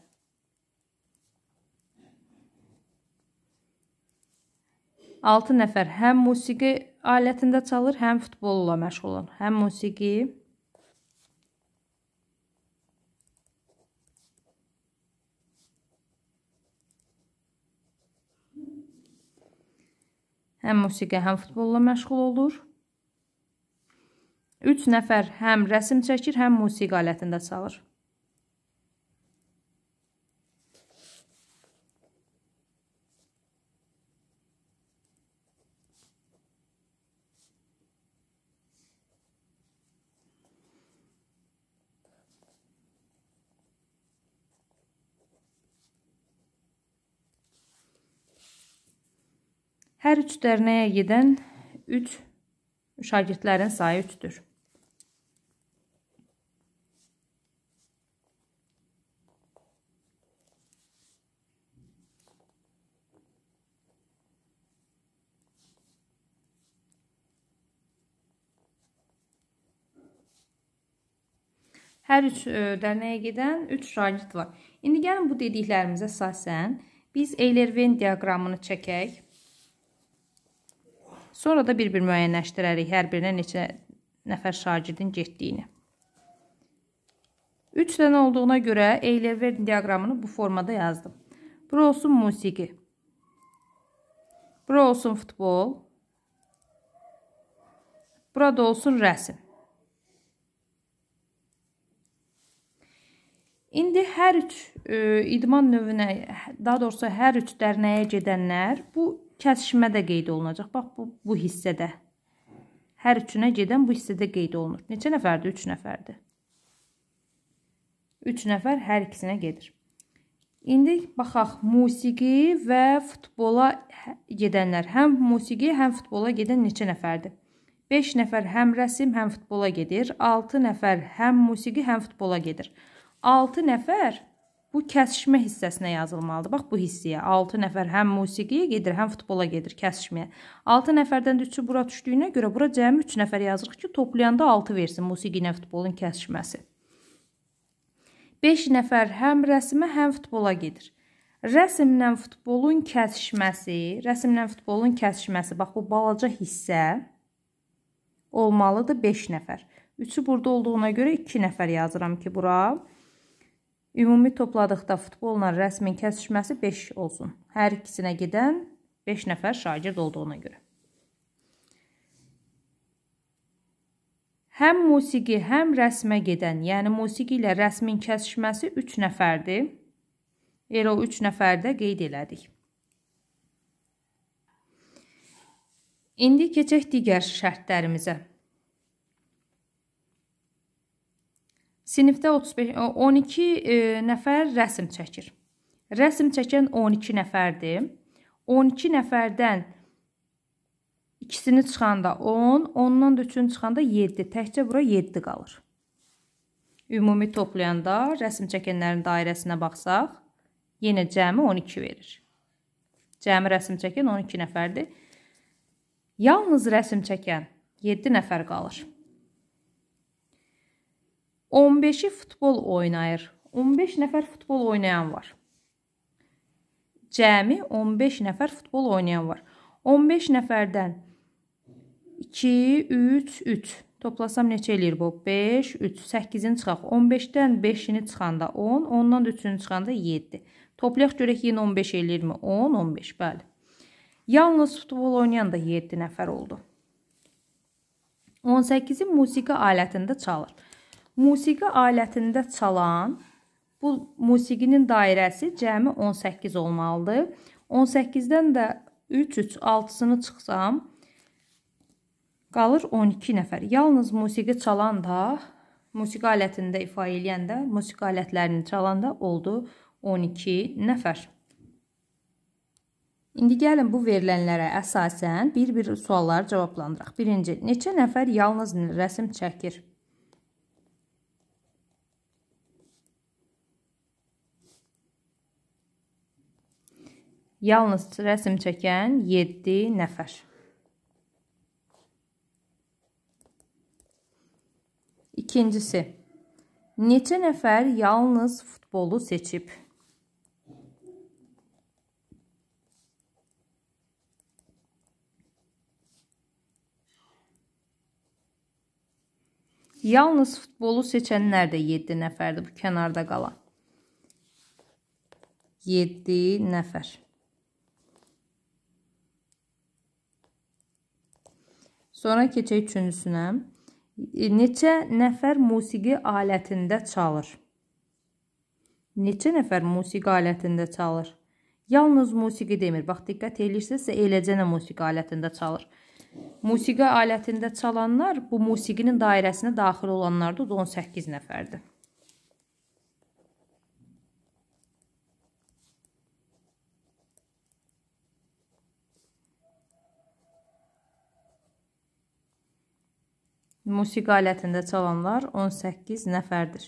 6 nəfər həm musiqi alətində çalır, həm futbolla məşğulan, həm musiqi. Həm musiqi, həm futbolla məşğul olur. 3 nəfər həm rəsm çəkir, həm musiqi alətində çalır. Hər üç dərnəyə gedən 3 şagirdlərin sayı 3-dür. Hər üç e, dərnəyə gedən 3 şagird var. İndi gəlin bu dediklərimizə əsasən biz Eyler-Ven diaqramını çəkək. Sonra da bir-bir müəyyənləşdirərik hər birinə neçə nəfər şagirdin getdiyini. 3 dənə olduğuna görə Eylever diaqramını bu formada yazdım. Bura olsun musiqi. Bura olsun futbol. Burada olsun rəsim. İndi hər üç e, idman növünə, daha doğrusu hər üç dərnəyə gedənlər bu kəsişmə də qeyd olunacaq. Bax, bu, bu hissədə. Hər üçünə gedən bu hissədə qeyd olunur. Neçə nəfərdir? 3 nəfərdir. 3 nəfər hər ikisinə gedir. İndi baxaq, musiqi və futbola hə-, gedənlər. Həm musiqi, həm futbola gedən neçə nəfərdir? 5 nəfər həm rəsm, həm futbola gedir. 6 nəfər həm musiqi, həm futbola gedir. 6 nəfər Bu kəsişmə hissəsinə yazılmalıdır. Bax bu hissəyə 6 nəfər həm musiqiyə gedir, həm futbola gedir kəsişməyə. 6 nəfərdən də 3-ü bura düşdüyünə görə bura cəmi 3 nəfər yazırıq ki, toplayanda 6 versin musiqi ilə futbolun kəsişməsi. 5 nəfər həm rəsmə, həm futbola gedir. Rəsmlə futbolun kəsişməsi, rəsmlə futbolun kəsişməsi, bax bu balaca hissə olmalıdır 5 nəfər. 3-ü burada olduğuna görə 2 nəfər yazıram ki, bura Ümumi topladıqda futbolla rəsmin kəsişməsi 5 olsun. Hər ikisinə gedən 5 nəfər şagird olduğuna görə. Həm musiqi, həm rəsmə gedən, yəni musiqi ilə rəsmin kəsişməsi 3 nəfərdir. Elə o 3 nəfər də qeyd elədik. İndi keçək digər şərtlərimizə. Sinifdə 35 12 e, nəfər rəsm çəkir. Rəsm çəkən 12 nəfərdir. 12 nəfərdən ikisini çıxanda 10, ondan da üçünü çıxanda 7. Təkcə bura 7 qalır. Ümumi toplayanda rəsm çəkənlərin dairəsinə baxsaq, yenə cəmi 12 verir. Cəmi rəsm çəkən 12 nəfərdir. Yalnız rəsm çəkən 7 nəfər qalır. 15-i futbol oynayır. 15 nəfər futbol oynayan var. Cəmi 15 nəfər futbol oynayan var. 15 nəfərdən 2, 3, 3 toplasam neçə eləyir bu? 5, 3, 8-ini çıxaq. 15-dən 5-ini çıxanda 10, 10-dan 3-ünü çıxanda 7. Toplayaq görək yenə 15 eləyirmi? 10, 15, bəli. Yalnız futbol oynayan da 7 nəfər oldu. 18-i musiqi alətində çalır. Musiqi alətində çalan bu musiqinin dairəsi cəmi 18 olmalıdır. 18-dən də 3 3 6-sını çıxsam qalır 12 nəfər. Yalnız musiqi çalan da musiqi alətində ifa eləyən də musiqi alətlərini çalan da oldu 12 nəfər. İndi gəlin bu verilənlərə əsasən bir-bir sualları cavablandıraq. Birinci, neçə nəfər yalnız rəsm çəkir? Yalnız rəsm çəkən 7 nəfər. İkincisi, neçə nəfər yalnız futbolu seçib? Yalnız futbolu seçənlər də 7 nəfərdir bu kənarda qalan. 7 nəfər. Sonra keçək üçüncüsünə. E, neçə nəfər musiqi alətində çalır? Neçə nəfər musiqi alətində çalır? Yalnız musiqi demir. Bax, diqqət edirsinizsə, eləcə nə musiqi alətində çalır. Musiqi alətində çalanlar bu musiqinin dairəsinə daxil olanlar da 18 nəfərdir. Musiqi alətində çalanlar 18 nəfərdir.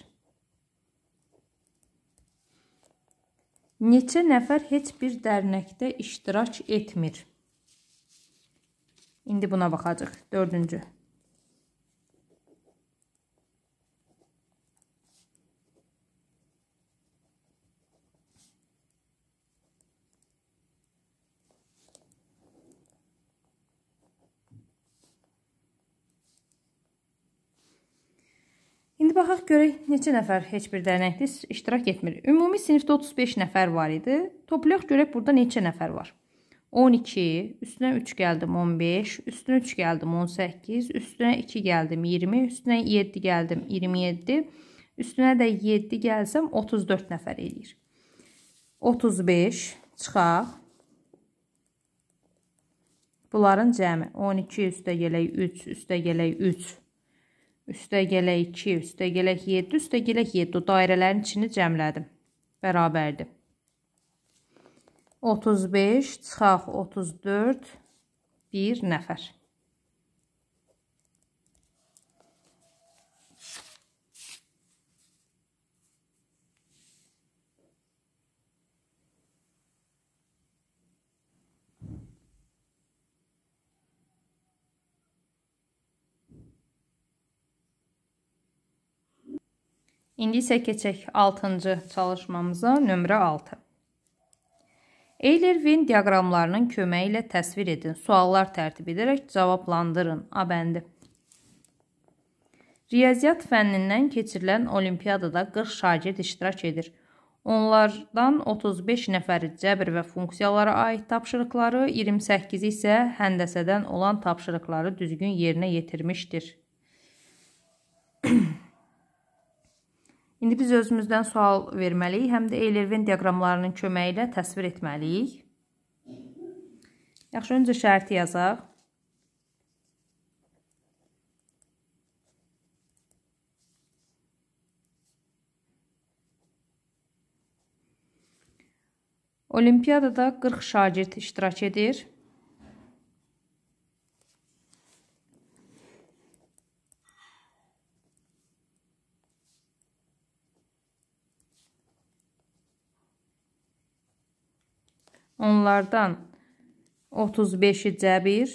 Neçə nəfər heç bir dərnəkdə iştirak etmir? İndi buna baxacaq. Dördüncü. İndi baxaq görək neçə nəfər heç bir dərnəkdə iştirak etmir. Ümumi sinifdə 35 nəfər var idi. Toplayaq görək burada neçə nəfər var. 12, üstünə 3 gəldim 15, üstünə 3 gəldim 18, üstünə 2 gəldim 20, üstünə 7 gəldim 27, üstünə də 7 gəlsəm 34 nəfər eləyir. 35 çıxaq. Bunların cəmi 12 üstə gələk 3, üstə gələk 3, üstə gələk 2, üstə gələk 7, üstə gələk 7 o dairələrin içini cəmlədim. Bərabərdir. 35 çıxaq 34 1 nəfər. İndi isə keçək 6-cı çalışmamıza, nömrə 6. Eyler-Wien diaqramlarının köməyi ilə təsvir edin. Suallar tərtib edərək cavablandırın. A bəndi. Riyaziyyat fənnindən keçirilən olimpiyadada 40 şagird iştirak edir. Onlardan 35 nəfəri cəbr və funksiyalara aid tapşırıqları, 28-i isə həndəsədən olan tapşırıqları düzgün yerinə yetirmişdir. İndi biz özümüzdən sual verməliyik, həm də Eylervin diaqramlarının köməyi ilə təsvir etməliyik. Yaxşı, öncə şərti yazaq. Olimpiadada 40 şagird iştirak edir. Onlardan 35-i cəbir, 3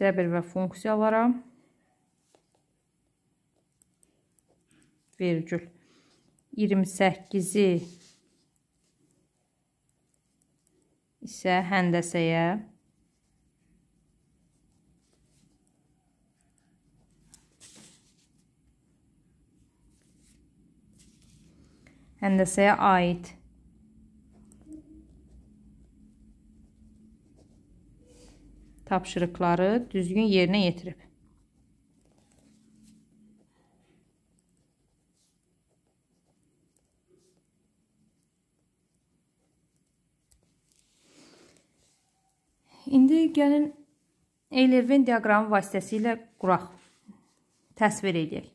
cəbir və funksiyalara vergül 28-i isə həndəsəyə həndəsəyə aid. Tapşırıqları düzgün yerinə yetirib. İndi gəlin Eylervin diaqramı vasitəsilə quraq təsvir edək.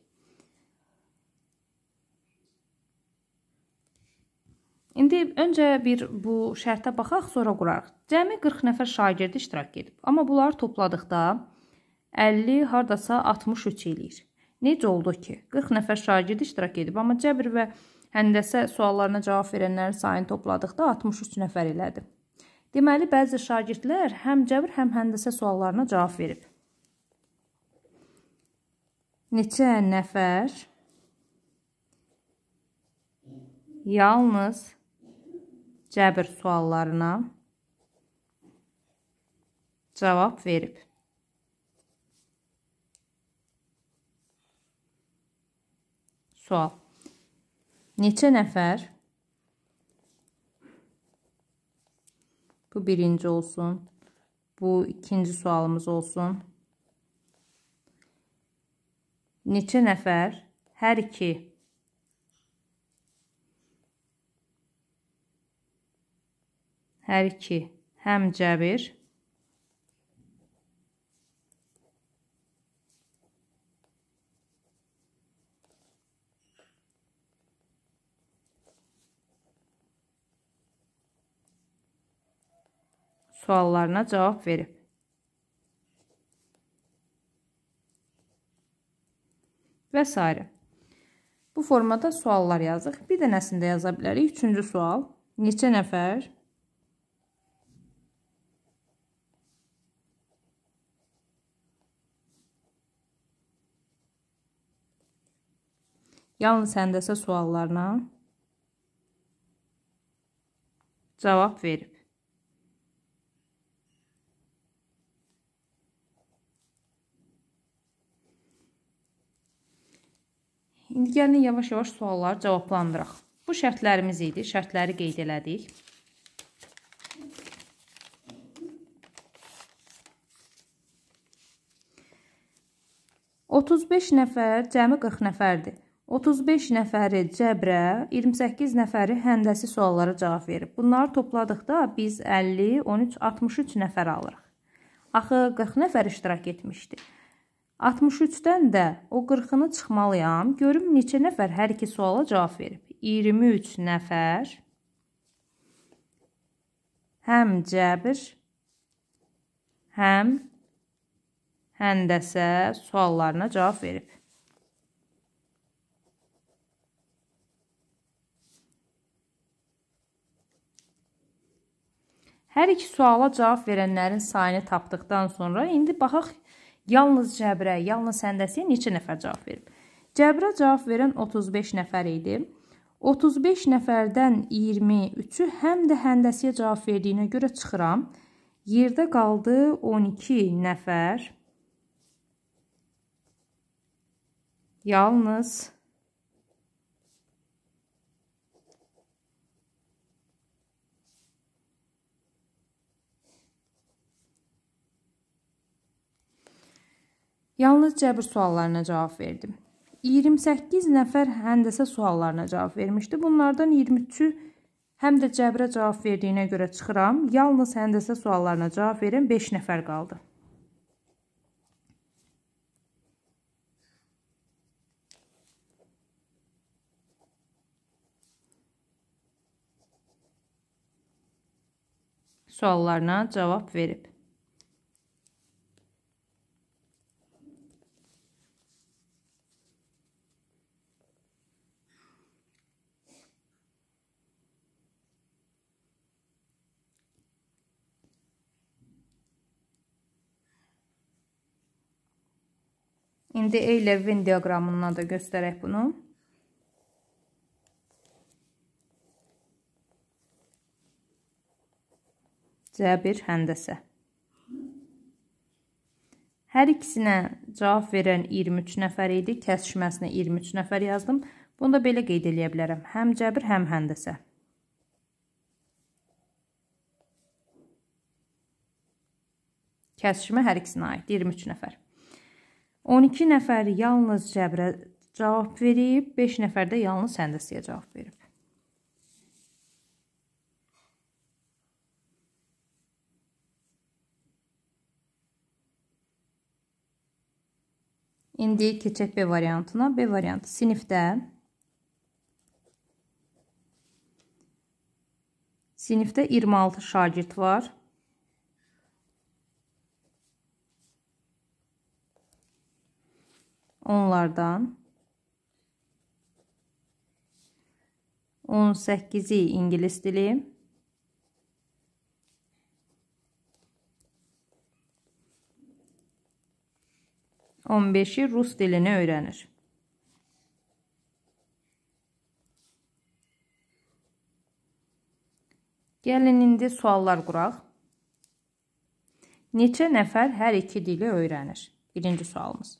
İndi öncə bir bu şərtə baxaq, sonra qurarıq. Cəmi 40 nəfər şagird iştirak edib. Amma bunları topladıqda 50 hardasa 63 eləyir. Necə oldu ki, 40 nəfər şagird iştirak edib, amma cəbr və həndəsə suallarına cavab verənlərin sayını topladıqda 63 nəfər elədi. Deməli, bəzi şagirdlər həm cəbr, həm həndəsə suallarına cavab verib. Neçə nəfər yalnız cəbir suallarına cavab verib. Sual. Neçə nəfər? Bu birinci olsun. Bu ikinci sualımız olsun. Neçə nəfər hər iki hər iki həm cəbir suallarına cavab verib. Və s. Bu formada suallar yazıq. Bir dənəsində yaza bilərik. Üçüncü sual. Neçə nəfər Yalnız həndəsə suallarına cavab verib. İndi gəlin yavaş-yavaş sualları cavablandıraq. Bu şərtlərimiz idi. Şərtləri qeyd elədik. Otuz beş nəfər, cəmi qırx nəfərdir. 35 nəfəri cəbrə, 28 nəfəri həndəsi suallara cavab verib. Bunları topladıqda biz 50, 13, 63 nəfər alırıq. Axı 40 nəfər iştirak etmişdi. 63-dən də o 40-ını çıxmalıyam. Görüm neçə nəfər hər iki suala cavab verib. 23 nəfər həm cəbr, həm həndəsə suallarına cavab verib. Hər iki suala cavab verənlərin sayını tapdıqdan sonra indi baxaq yalnız Cəbrə, yalnız Həndəsiyə neçə nəfər cavab verib? Cəbrə cavab verən 35 nəfər idi. 35 nəfərdən 23-ü həm də Həndəsiyə cavab verdiyinə görə çıxıram. Yerdə qaldı 12 nəfər. Yalnız Yalnız cəbir suallarına cavab verdi. 28 nəfər həndəsə suallarına cavab vermişdi. Bunlardan 23-ü həm də cəbrə cavab verdiyinə görə çıxıram. Yalnız həndəsə suallarına cavab verən 5 nəfər qaldı. Suallarına cavab verib. İndi E ilə Venn diaqramından da göstərək bunu. C1 həndəsə. Hər ikisinə cavab verən 23 nəfər idi. Kəsişməsinə 23 nəfər yazdım. Bunu da belə qeyd eləyə bilərəm. Həm cəbir, həm həndəsə. Kəsişmə hər ikisinə aid 23 nəfər. 12 nəfər yalnız cəbrə cavab verib, 5 nəfər də yalnız həndəsiyə cavab verib. İndi keçək B variantına. B variantı sinifdə sinifdə 26 şagird var. onlardan 18-i ingilis dili, 15-i rus dilini öyrənir. Gəlin indi suallar quraq. Neçə nəfər hər iki dili öyrənir? Birinci sualımız.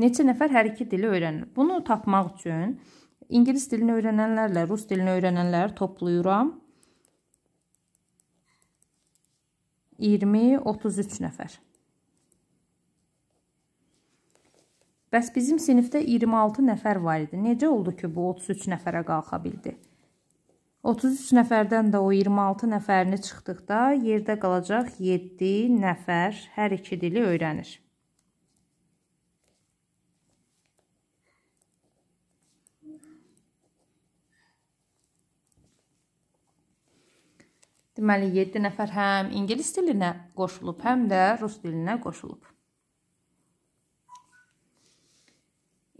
Neçə nəfər hər iki dili öyrənir? Bunu tapmaq üçün İngilis dilini öyrənənlərlə rus dilini öyrənənləri toplayıram. 20-33 nəfər. Bəs bizim sinifdə 26 nəfər var idi. Necə oldu ki, bu 33 nəfərə qalxa bildi? 33 nəfərdən də o 26 nəfərini çıxdıqda yerdə qalacaq 7 nəfər hər iki dili öyrənir. Deməli 7 nəfər həm ingilis dilinə qoşulub, həm də rus dilinə qoşulub.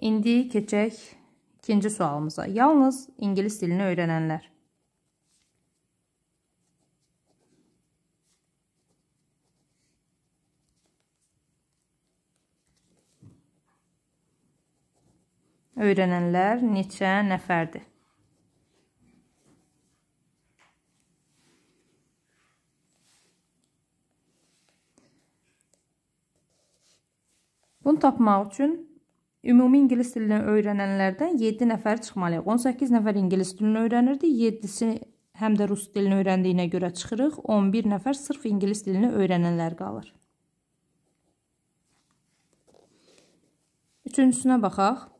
İndi keçək ikinci sualımıza. Yalnız ingilis dilini öyrənənlər. Öyrənənlər neçə nəfərdir? Bunu tapmaq üçün ümumi ingilis dilini öyrənənlərdən 7 nəfər çıxmalıyıq. 18 nəfər ingilis dilini öyrənirdi, 7-si həm də rus dilini öyrəndiyinə görə çıxırıq. 11 nəfər sırf ingilis dilini öyrənənlər qalır. Üçüncüsünə baxaq.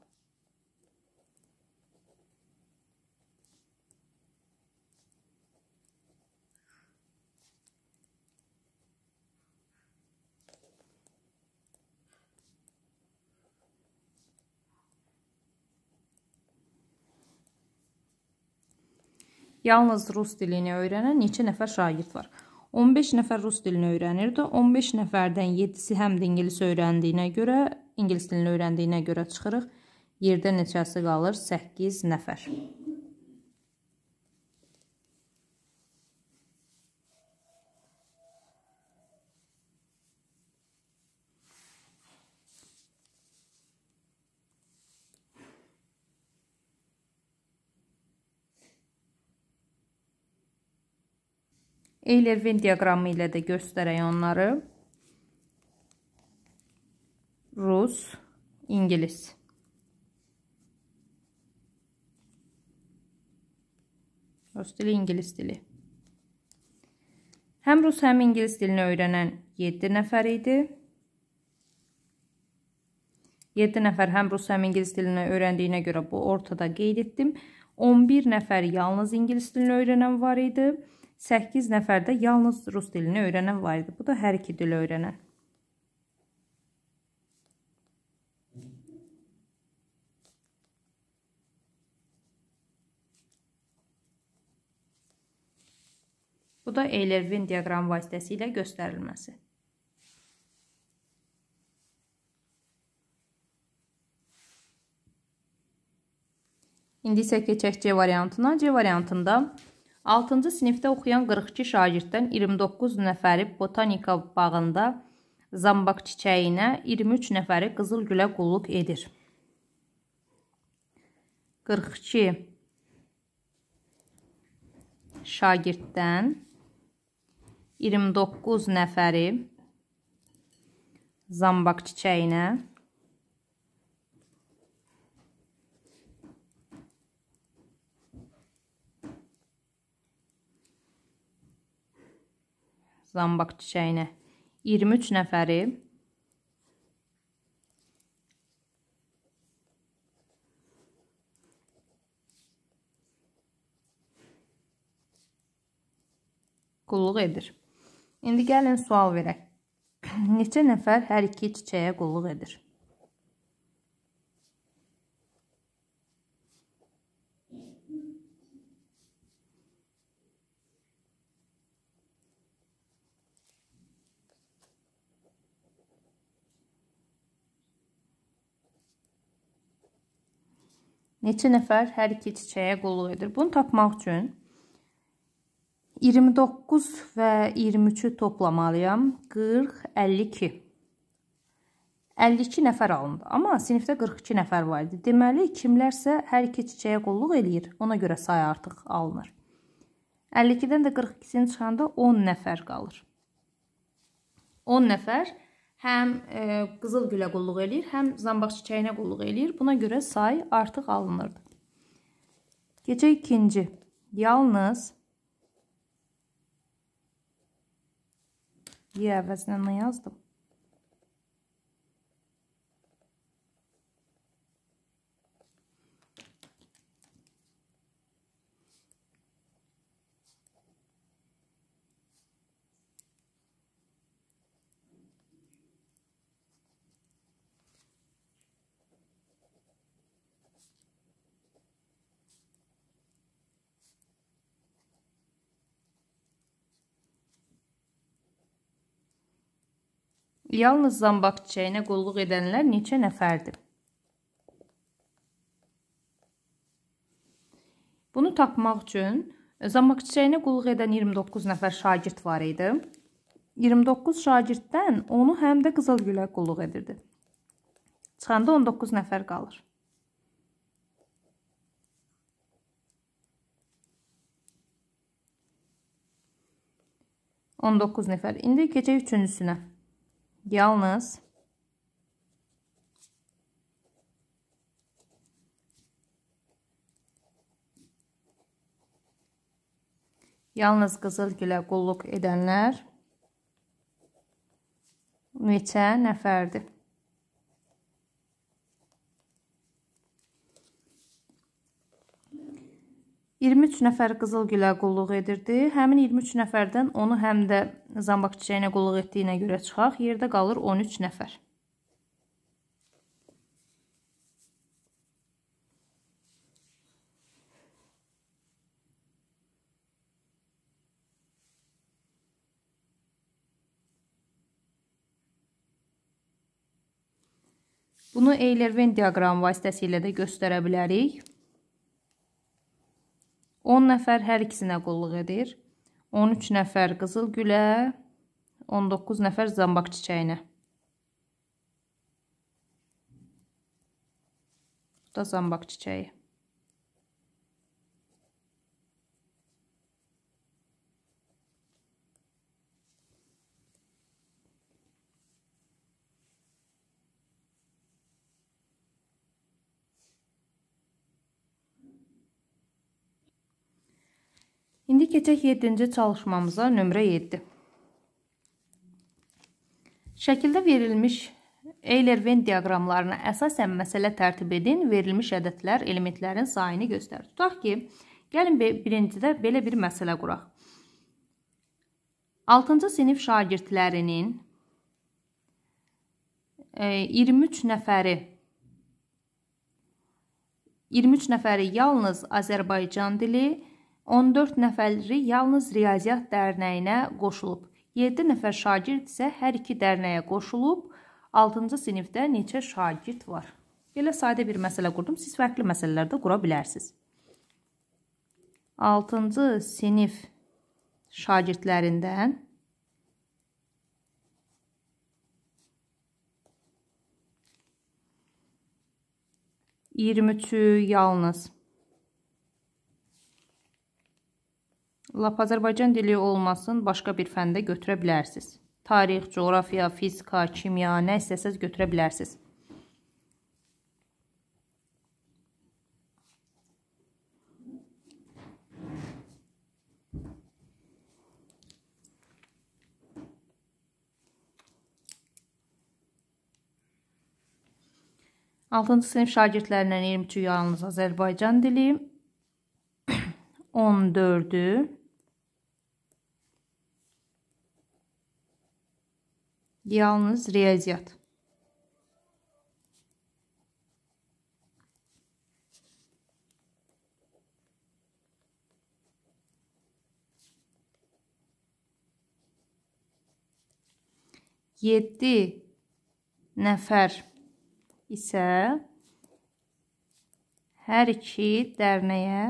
Yalnız rus dilini öyrənən neçə nəfər şagird var? 15 nəfər rus dilini öyrənirdi. 15 nəfərdən 7-si həm də ingilis öyrəndiyinə görə, ingilis dilini öyrəndiyinə görə çıxırıq. Yerdə neçəsi qalır? 8 nəfər. Eyler-Ven diaqramı ilə də göstərək onları. Rus, İngilis. Rus dili, İngilis dili. Həm rus, həm ingilis dilini öyrənən 7 nəfər idi. 7 nəfər həm rus, həm ingilis dilini öyrəndiyinə görə bu ortada qeyd etdim. 11 nəfər yalnız ingilis dilini öyrənən var idi. 8 nəfərdə yalnız rus dilini öyrənən var idi. Bu da hər iki dil öyrənən. Bu da Eyler-Wien diaqramı vasitəsilə göstərilməsi. İndi isə keçək C variantına. C variantında 6-cı sinifdə oxuyan 42 şagirddən 29 nəfəri botanika bağında zambaq çiçəyinə, 23 nəfəri qızıl gülə qulluq edir. 42 şagirddən 29 nəfəri zambaq çiçəyinə, zambaq çiçəyinə 23 nəfəri qulluq edir. İndi gəlin sual verək. Neçə nəfər hər iki çiçəyə qulluq edir? neçə nəfər hər iki çiçəyə qulluq edir? Bunu tapmaq üçün 29 və 23-ü toplamalıyam. 40, 52. 52 nəfər alındı. Amma sinifdə 42 nəfər var idi. Deməli, kimlərsə hər iki çiçəyə qulluq eləyir. Ona görə sayı artıq alınır. 52-dən də 42-sini çıxanda 10 nəfər qalır. 10 nəfər həm e, qızıl gülə qulluq eləyir, həm zambaq çiçəyinə qulluq eləyir. Buna görə say artıq alınırdı. Keçək ikinci. Yalnız Y əvəzinə nə yazdım? Yalnız zambaq çiçəyinə qulluq edənlər neçə nəfərdir? Bunu tapmaq üçün zambaq çiçəyinə qulluq edən 29 nəfər şagird var idi. 29 şagirddən onu həm də qızılgülə qulluq edirdi. Çıxanda 19 nəfər qalır. On doqquz nəfər. İndi keçək üçüncüsünə. Yalnız Yalnız Qızılgülə qulluq edənlər neçə nəfərdir? 23 nəfər Qızılgülə qulluq edirdi. Həmin 23 nəfərdən onu həm də Zambaq çiçəyinə qulluq etdiyinə görə çıxaq, yerdə qalır 13 nəfər. Bunu Eyler-Ven diaqramı vasitəsilə də göstərə bilərik. 10 nəfər hər ikisinə qulluq edir. 13 nəfər qızıl gülə, 19 nəfər zambaq çiçəyinə. Bu da zambaq çiçəyi. Keçək 7-ci çalışmamıza nömrə 7. Şəkildə verilmiş Euler-Venn diaqramlarına əsasən məsələ tərtib edin, verilmiş ədədlər elementlərin sayını göstər. Tutaq ki, gəlin birincidə belə bir məsələ quraq. 6-cı sinif şagirdlərinin 23 e, nəfəri 23 nəfəri yalnız Azərbaycan dili, 14 nəfərləri yalnız Riyaziyyat Dərnəyinə qoşulub. 7 nəfər şagird isə hər iki dərnəyə qoşulub. 6-cı sinifdə neçə şagird var? Belə sadə bir məsələ qurdum. Siz fərqli məsələlər də qura bilərsiniz. 6-cı sinif şagirdlərindən Yirmi üçü yalnız Lap Azərbaycan dili olmasın, başqa bir fəndə götürə bilərsiniz. Tarix, coğrafiya, fizika, kimya, nə istəsəz götürə bilərsiniz. Altıncı sinif şagirdlərindən 23-ü yalnız Azərbaycan dili, 14-ü Yalnız riyaziyyat. Yeddi nəfər isə hər iki dərnəyə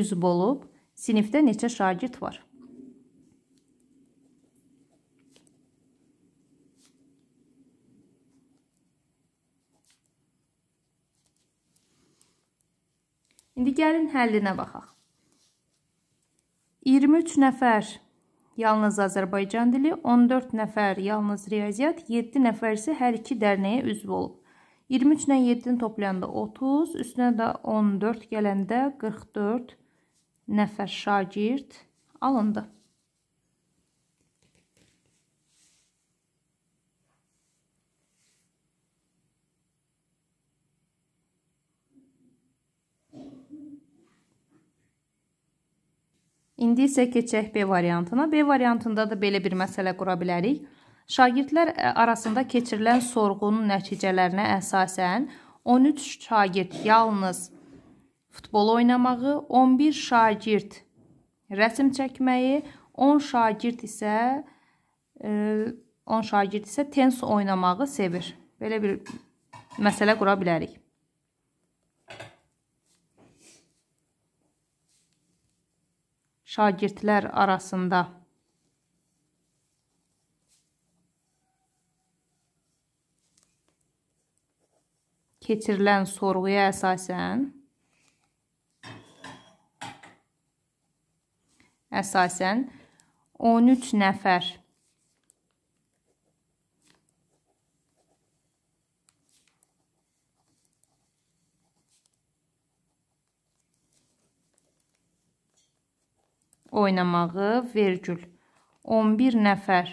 üzv olub. Sinifdə neçə şagird var? İndi gəlin həllinə baxaq. 23 nəfər yalnız Azərbaycan dili, 14 nəfər yalnız riyaziyyat, 7 nəfər isə hər iki dərnəyə üzv olub. 23 ilə 7-ni toplayanda 30, üstünə də 14 gələndə 44 nəfər şagird alındı. İndi isə keçək B variantına. B variantında da belə bir məsələ qura bilərik. Şagirdlər e, arasında keçirilən sorğunun nəticələrinə əsasən 13 şagird yalnız futbol oynamağı, 11 şagird rəsm çəkməyi, 10 şagird isə 10 e, şagird isə tens oynamağı sevir. Belə bir məsələ qura bilərik. Şagirdlər arasında keçirilən sorğuya əsasən əsasən 13 nəfər oynamağı vergül 11 nəfər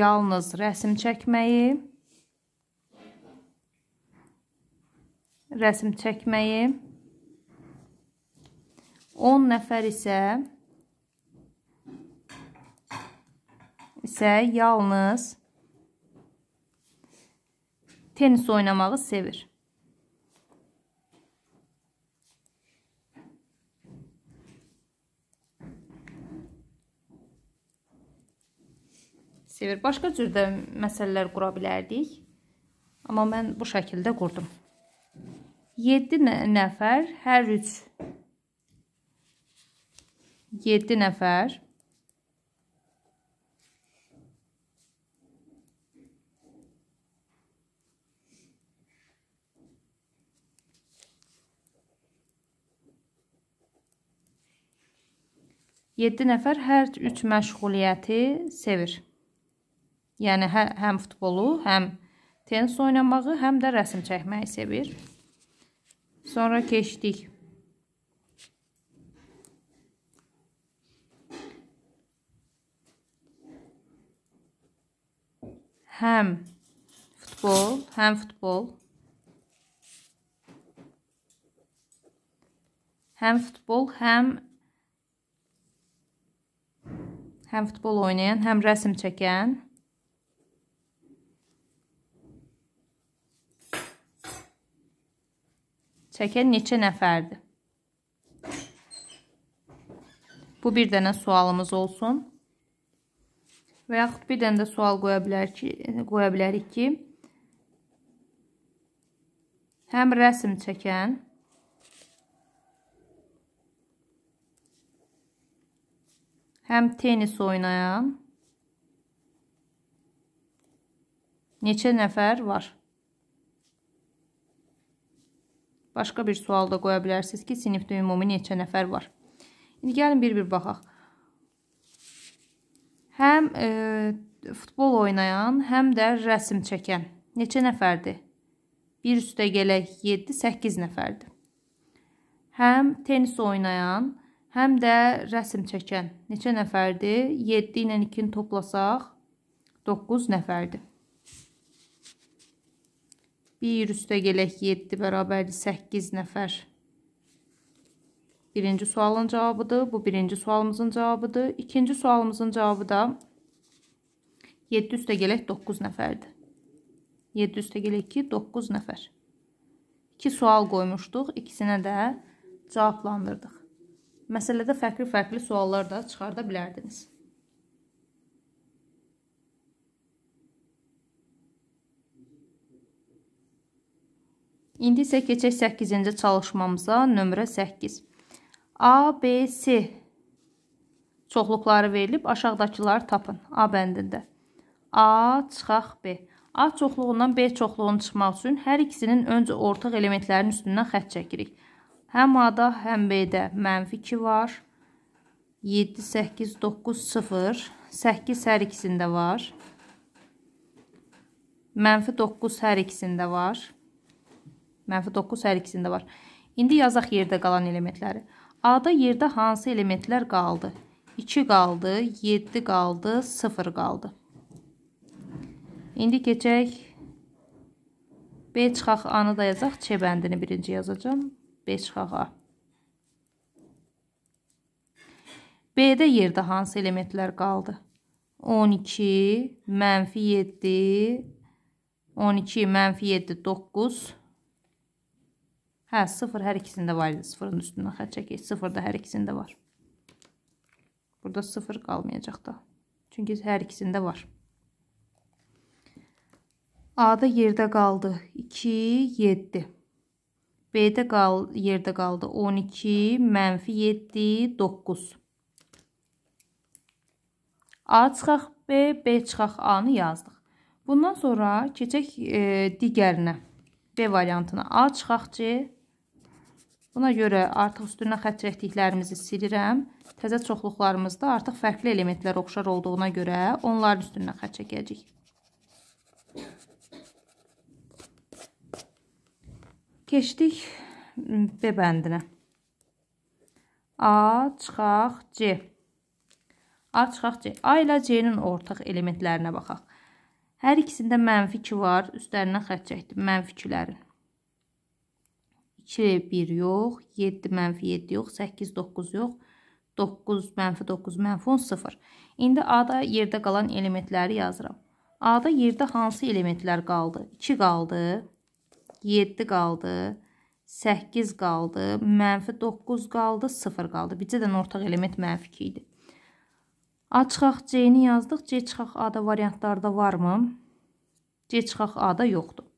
yalnız rəsm çəkməyi rəsm çəkməyi 10 nəfər isə isə yalnız tenis oynamağı sevir. Sevir. Başqa cür də məsələlər qura bilərdik. Amma mən bu şəkildə qurdum. 7 nəfər hər üç 7 nəfər Yeddi nəfər hər üç məşğuliyyəti sevir. Yəni, hə, həm futbolu, həm tenis oynamağı, həm də rəsm çəkməyi sevir. Sonra keçdik. həm futbol, həm futbol, həm futbol, həm həm futbol oynayan, həm rəsm çəkən. Çəkən neçə nəfərdir? Bu bir dənə sualımız olsun. Və yaxud bir dənə də sual qoya, bilər ki, yəni qoya bilərik ki, həm rəsm çəkən, həm tenis oynayan neçə nəfər var? Başqa bir sual da qoya bilərsiniz ki, sinifdə ümumi neçə nəfər var? İndi gəlin bir-bir baxaq həm e, futbol oynayan, həm də rəsm çəkən neçə nəfərdir? 1 üstə gələk 7-8 nəfərdir. Həm tennis oynayan, həm də rəsm çəkən neçə nəfərdir? 7 ilə 2-ni toplasaq 9 nəfərdir. 1 üstə gələk 7 bərabərdir 8 nəfər birinci sualın cavabıdır. Bu birinci sualımızın cavabıdır. İkinci sualımızın cavabı da 7 üstə gələk 9 nəfərdir. 7 üstə gələk ki, 9 nəfər. 2 sual qoymuşduq. İkisinə də cavablandırdıq. Məsələdə fərqli-fərqli suallar da çıxarda bilərdiniz. İndi isə keçək 8-ci çalışmamıza, nömrə 8. ABC çoxluqları verilib aşağıdakıları tapın A bəndində. A çıxaq B. A çoxluğundan B çoxluğunu çıxmaq üçün hər ikisinin öncə ortaq elementlərinin üstündən xətt çəkirik. Həm A-da, həm B-də mənfi 2 var. 7, 8, 9, 0. 8 hər ikisində var. Mənfi 9 hər ikisində var. Mənfi 9 hər ikisində var. İndi yazaq yerdə qalan elementləri. A-da yerdə hansı elementlər qaldı? 2 qaldı, 7 qaldı, 0 qaldı. İndi keçək B çıxaq A-nı da yazaq. Ç bəndini birinci yazacağam. B çıxaq A. B-də yerdə hansı elementlər qaldı? 12, mənfi 7, 12, mənfi 7, 9, 9. Hə, 0 hər ikisində var idi. 0-un üstündən xət çəkək. 0 da hər ikisində var. Burada 0 qalmayacaq da. Çünki hər ikisində var. A-da yerdə qaldı 2, 7. B-də qal yerdə qaldı 12, mənfi 7, 9. A çıxaq B, B çıxaq A-nı yazdıq. Bundan sonra keçək e, digərinə, B variantına. A çıxaq C, Buna görə artıq üstünə xət çəkdiklərimizi silirəm. Təzə çoxluqlarımızda artıq fərqli elementlər oxşar olduğuna görə onların üstünə xət çəkəcəyik. Keçdik B bəndinə. A, çıxaq, C. A, çıxaq, C. A ilə C-nin ortaq elementlərinə baxaq. Hər ikisində mənfi 2 var, üstlərindən xət çəkdim, mənfi 2-lərin. 2 1 yox, 7 mənfi 7 yox, 8 9 yox, 9 mənfi 9 mənfi 10 0. İndi A-da yerdə qalan elementləri yazıram. A-da yerdə hansı elementlər qaldı? 2 qaldı, 7 qaldı, 8 qaldı, mənfi 9 qaldı, 0 qaldı. Bircə dənə ortaq element mənfi 2 idi. A çıxaq C-ni yazdıq. C çıxaq A-da variantlarda varmı? C çıxaq A-da yoxdur.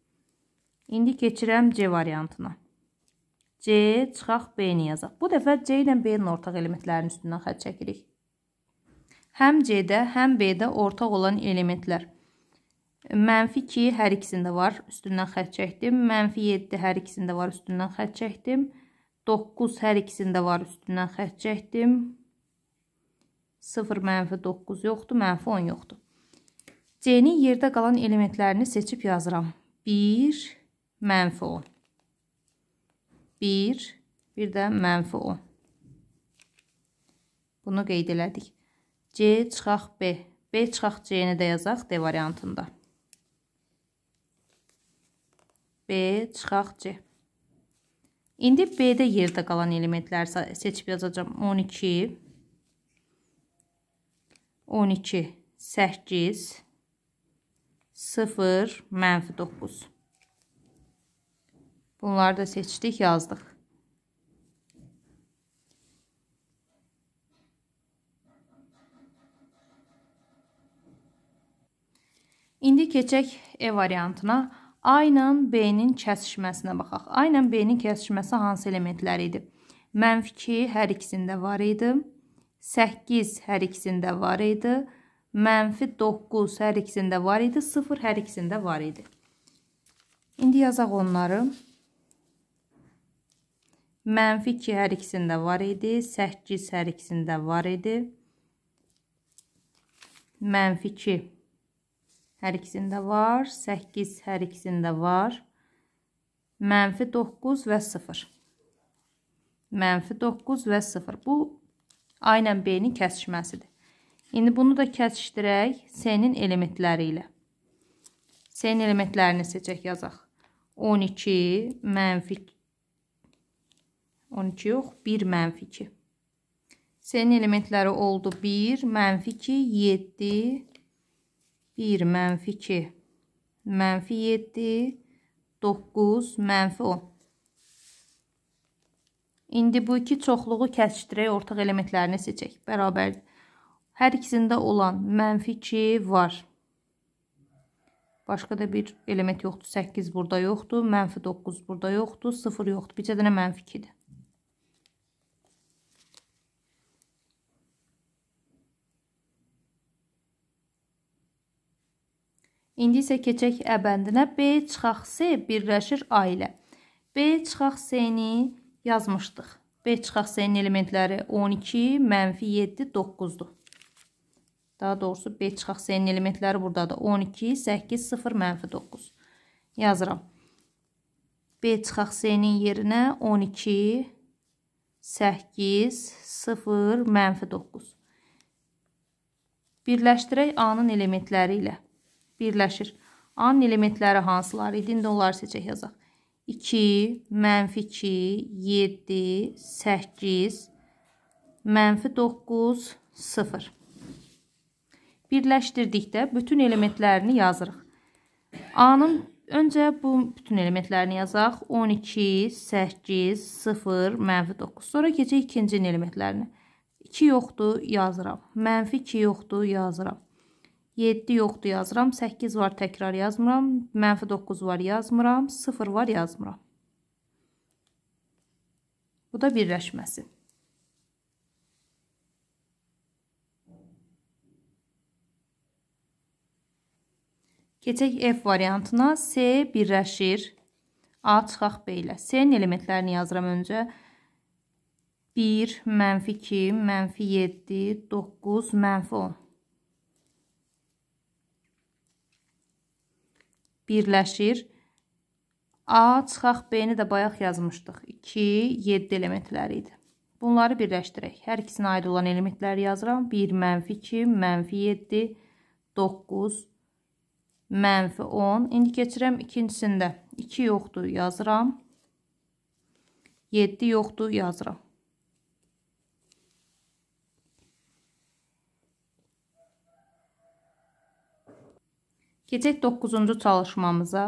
İndi keçirəm C variantına. C çıxaq B-ni yazaq. Bu dəfə C ilə B-nin ortaq elementlərinin üstündən xətt çəkirik. Həm C-də, həm B-də ortaq olan elementlər. Mənfi 2 hər ikisində var, üstündən xətt çəkdim. Mənfi 7 hər ikisində var, üstündən xətt çəkdim. 9 hər ikisində var, üstündən xətt çəkdim. 0 mənfi 9 yoxdur, mənfi 10 yoxdur. C-nin yerdə qalan elementlərini seçib yazıram. 1, mənfi 10. 1, bir də mənfi 10. Bunu qeyd elədik. C çıxaq B. B çıxaq C-ni də yazaq D variantında. B çıxaq C. İndi B-də yerdə qalan elementləri seçib yazacağam. 12, 12, 8, 0, mənfi 9. Bunları da seçdik, yazdıq. İndi keçək E variantına. A ilə B-nin kəsişməsinə baxaq. A ilə B-nin kəsişməsi hansı elementləri idi? Mənfi 2 hər ikisində var idi. 8 hər ikisində var idi. Mənfi 9 hər ikisində var idi. 0 hər ikisində var idi. İndi yazaq onları. Mənfi 2 hər ikisində var idi. 8 hər ikisində var idi. Mənfi 2 hər ikisində var. 8 hər ikisində var. Mənfi 9 və 0. Mənfi 9 və 0. Bu A ilə B-nin kəsişməsidir. İndi bunu da kəsişdirək C-nin elementləri ilə. C-nin elementlərini seçək yazaq. 12 mənfi 2 12 yox, 1 mənfi 2. S-nin elementləri oldu 1, mənfi 2, 7, 1, mənfi 2, mənfi 7, 9, mənfi 10. İndi bu iki çoxluğu kəsişdirək, ortaq elementlərini seçək. Bərabərdir. Hər ikisində olan mənfi 2 var. Başqa da bir element yoxdur. 8 burada yoxdur, mənfi 9 burada yoxdur, 0 yoxdur. Bircə dənə mənfi 2-dir. İndi isə keçək ə bəndinə. B çıxaq S birləşir A ilə. B çıxaq S-ni yazmışdıq. B çıxaq S-nin elementləri 12, mənfi 7, 9-dur. Daha doğrusu B çıxaq S-nin elementləri buradadır. 12, 8, 0, mənfi 9. Yazıram. B çıxaq S-nin yerinə 12, 8, 0, mənfi 9. Birləşdirək A-nın elementləri ilə birləşir. A-nın elementləri hansılar idi? İndi onları seçək yazaq. 2, mənfi 2, 7, 8, mənfi 9, 0. Birləşdirdikdə bütün elementlərini yazırıq. A-nın öncə bu bütün elementlərini yazaq. 12, 8, 0, mənfi 9. Sonra keçək ikinci elementlərini. 2 yoxdur, yazıram. Mənfi 2 yoxdur, yazıram. 7 yoxdur yazıram, 8 var təkrar yazmıram, mənfi 9 var yazmıram, 0 var yazmıram. Bu da birləşməsi. Keçək F variantına. S birləşir. A çıxaq B ilə. S-nin elementlərini yazıram öncə. 1, mənfi 2, mənfi 7, 9, mənfi 10. birləşir. A çıxaq, B-ni də bayaq yazmışdıq. 2, 7 elementləri idi. Bunları birləşdirək. Hər ikisinə aid olan elementləri yazıram. 1, mənfi 2, mənfi 7, 9, mənfi 10. İndi keçirəm ikincisində. 2 yoxdur, yazıram. 7 yoxdur, yazıram. Keçək 9-cu çalışmamıza.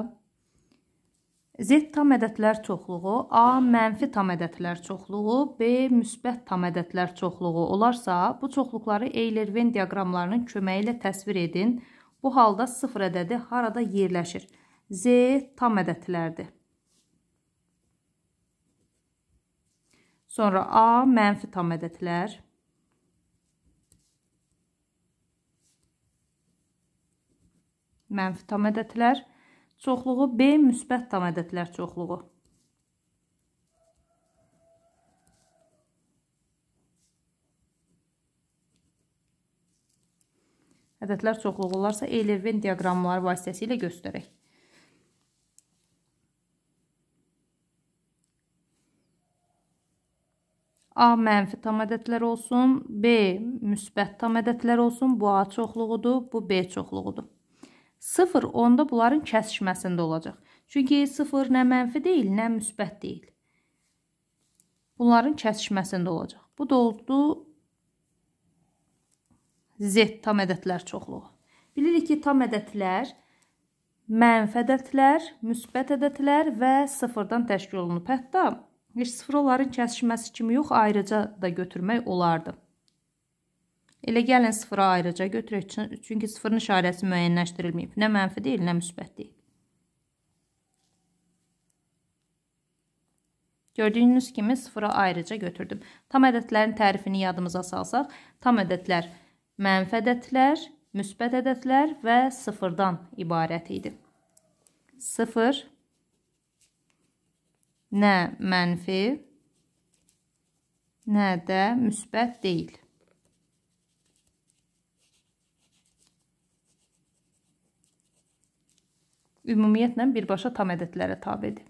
Z tam ədədlər çoxluğu, A mənfi tam ədədlər çoxluğu, B müsbət tam ədədlər çoxluğu olarsa, bu çoxluqları Eyler-Ven diaqramlarının köməyi ilə təsvir edin. Bu halda 0 ədədi harada yerləşir? Z tam ədədlərdir. Sonra A mənfi tam ədədlər. mənfi tam ədədlər çoxluğu, B müsbət tam ədədlər çoxluğu. Ədədlər çoxluğu olarsa Eylerven diaqramları vasitəsilə göstərək. A mənfi tam ədədlər olsun, B müsbət tam ədədlər olsun. Bu A çoxluğudur, bu B çoxluğudur. 0 onda bunların kəsişməsində olacaq. Çünki 0 nə mənfi deyil, nə müsbət deyil. Bunların kəsişməsində olacaq. Bu da oldu Z tam ədədlər çoxluğu. Bilirik ki, tam ədədlər mənfi ədədlər, müsbət ədədlər və sıfırdan təşkil olunub. Hətta heç sıfır onların kəsişməsi kimi yox, ayrıca da götürmək olardı. Elə gəlin sıfıra ayrıca götürək, çünki sıfırın işarəsi müəyyənləşdirilməyib. Nə mənfi deyil, nə müsbət deyil. Gördüyünüz kimi sıfıra ayrıca götürdüm. Tam ədədlərin tərifini yadımıza salsaq, tam ədədlər mənfi ədədlər, müsbət ədədlər və sıfırdan ibarət idi. Sıfır nə mənfi, nə də müsbət deyil. ümumiyyətlə birbaşa tam ədədlərə tabedir.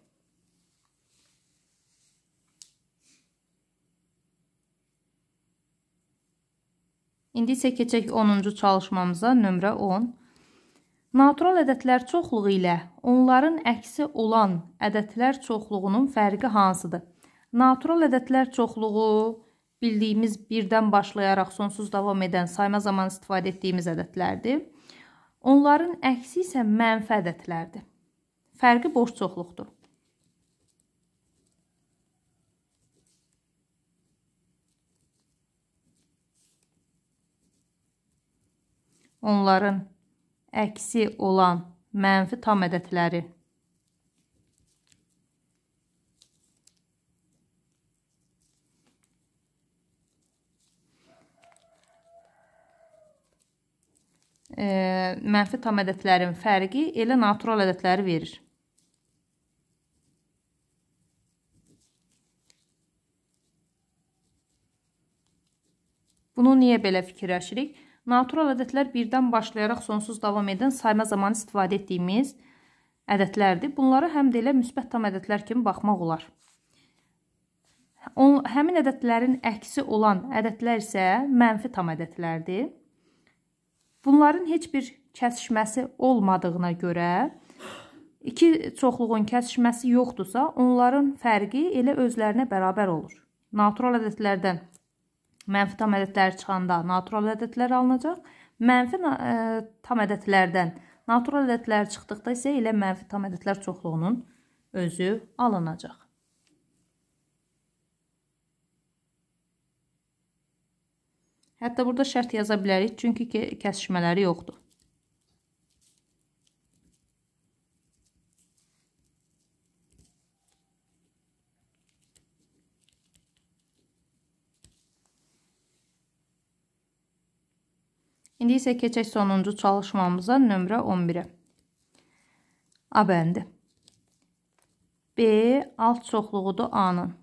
İndi isə keçək 10-cu çalışmamıza, nömrə 10. Natural ədədlər çoxluğu ilə onların əksi olan ədədlər çoxluğunun fərqi hansıdır? Natural ədədlər çoxluğu bildiyimiz birdən başlayaraq sonsuz davam edən sayma zamanı istifadə etdiyimiz ədədlərdir. Onların əksi isə mənfi ədədlərdir. Fərqi boş çoxluqdur. Onların əksi olan mənfi tam ədədləri e, mənfi tam ədədlərin fərqi elə natural ədədləri verir. Bunu niyə belə fikirləşirik? Natural ədədlər birdən başlayaraq sonsuz davam edən sayma zamanı istifadə etdiyimiz ədədlərdir. Bunlara həm də elə müsbət tam ədədlər kimi baxmaq olar. Həmin ədədlərin əksi olan ədədlər isə mənfi tam ədədlərdir. Bunların heç bir kəsişməsi olmadığına görə iki çoxluğun kəsişməsi yoxdursa, onların fərqi elə özlərinə bərabər olur. Natural ədədlərdən mənfi tam ədədlər çıxanda natural ədədlər alınacaq, mənfi ə, e, tam ədədlərdən natural ədədlər çıxdıqda isə elə mənfi tam ədədlər çoxluğunun özü alınacaq. Hətta burada şərt yaza bilərik, çünki kəsişmələri yoxdur. İndi isə keçək sonuncu çalışmamıza, nömrə 11-ə. A bəndi. B alt çoxluğudur A-nın.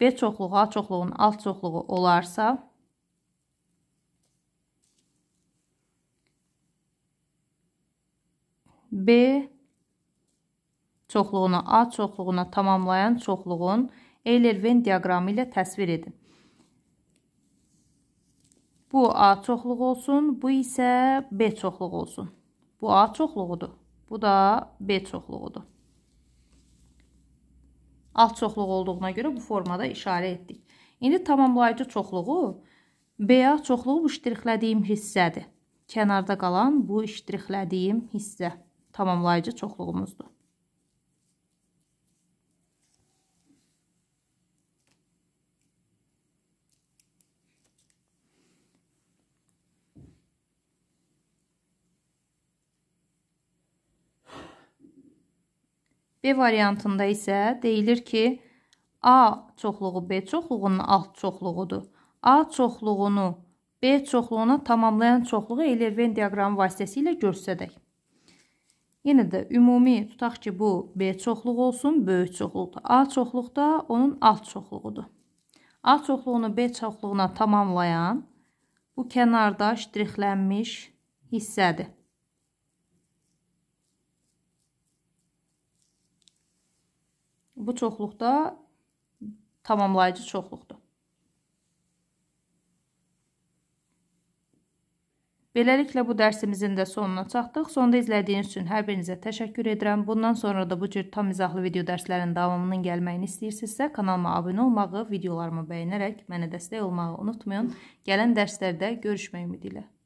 B çoxluğu A çoxluğunun alt çoxluğu olarsa, B çoxluğunu A çoxluğuna tamamlayan çoxluğun Eyler-Ven diaqramı ilə təsvir edin. Bu A çoxluğu olsun, bu isə B çoxluğu olsun. Bu A çoxluğudur, bu da B çoxluğudur. Alt çoxluğu olduğuna görə bu formada işarə etdik. İndi tamamlayıcı çoxluğu BA çoxluğu bu iştirixlədiyim hissədir. Kənarda qalan bu iştirixlədiyim hissə tamamlayıcı çoxluğumuzdur. B variantında isə deyilir ki, A çoxluğu B çoxluğunun alt çoxluğudur. A çoxluğunu B çoxluğuna tamamlayan çoxluğu elə Venn diaqramı vasitəsilə göstərək. Yenə də ümumi tutaq ki, bu B çoxluğu olsun, böyük çoxluqda. A çoxluqda onun alt çoxluğudur. A çoxluğunu B çoxluğuna tamamlayan bu kənarda ştrixlənmiş hissədir. Bu çoxluqda tamamlayıcı çoxluqdur. Beləliklə bu dərsimizin də sonuna çatdıq. Sonda izlədiyiniz üçün hər birinizə təşəkkür edirəm. Bundan sonra da bu cür tam izahlı video dərslərin davamının gəlməyini istəyirsinizsə, kanalıma abunə olmağı, videolarımı bəyənərək mənə dəstək olmağı unutmayın. Gələn dərslərdə görüşmək ümidilə.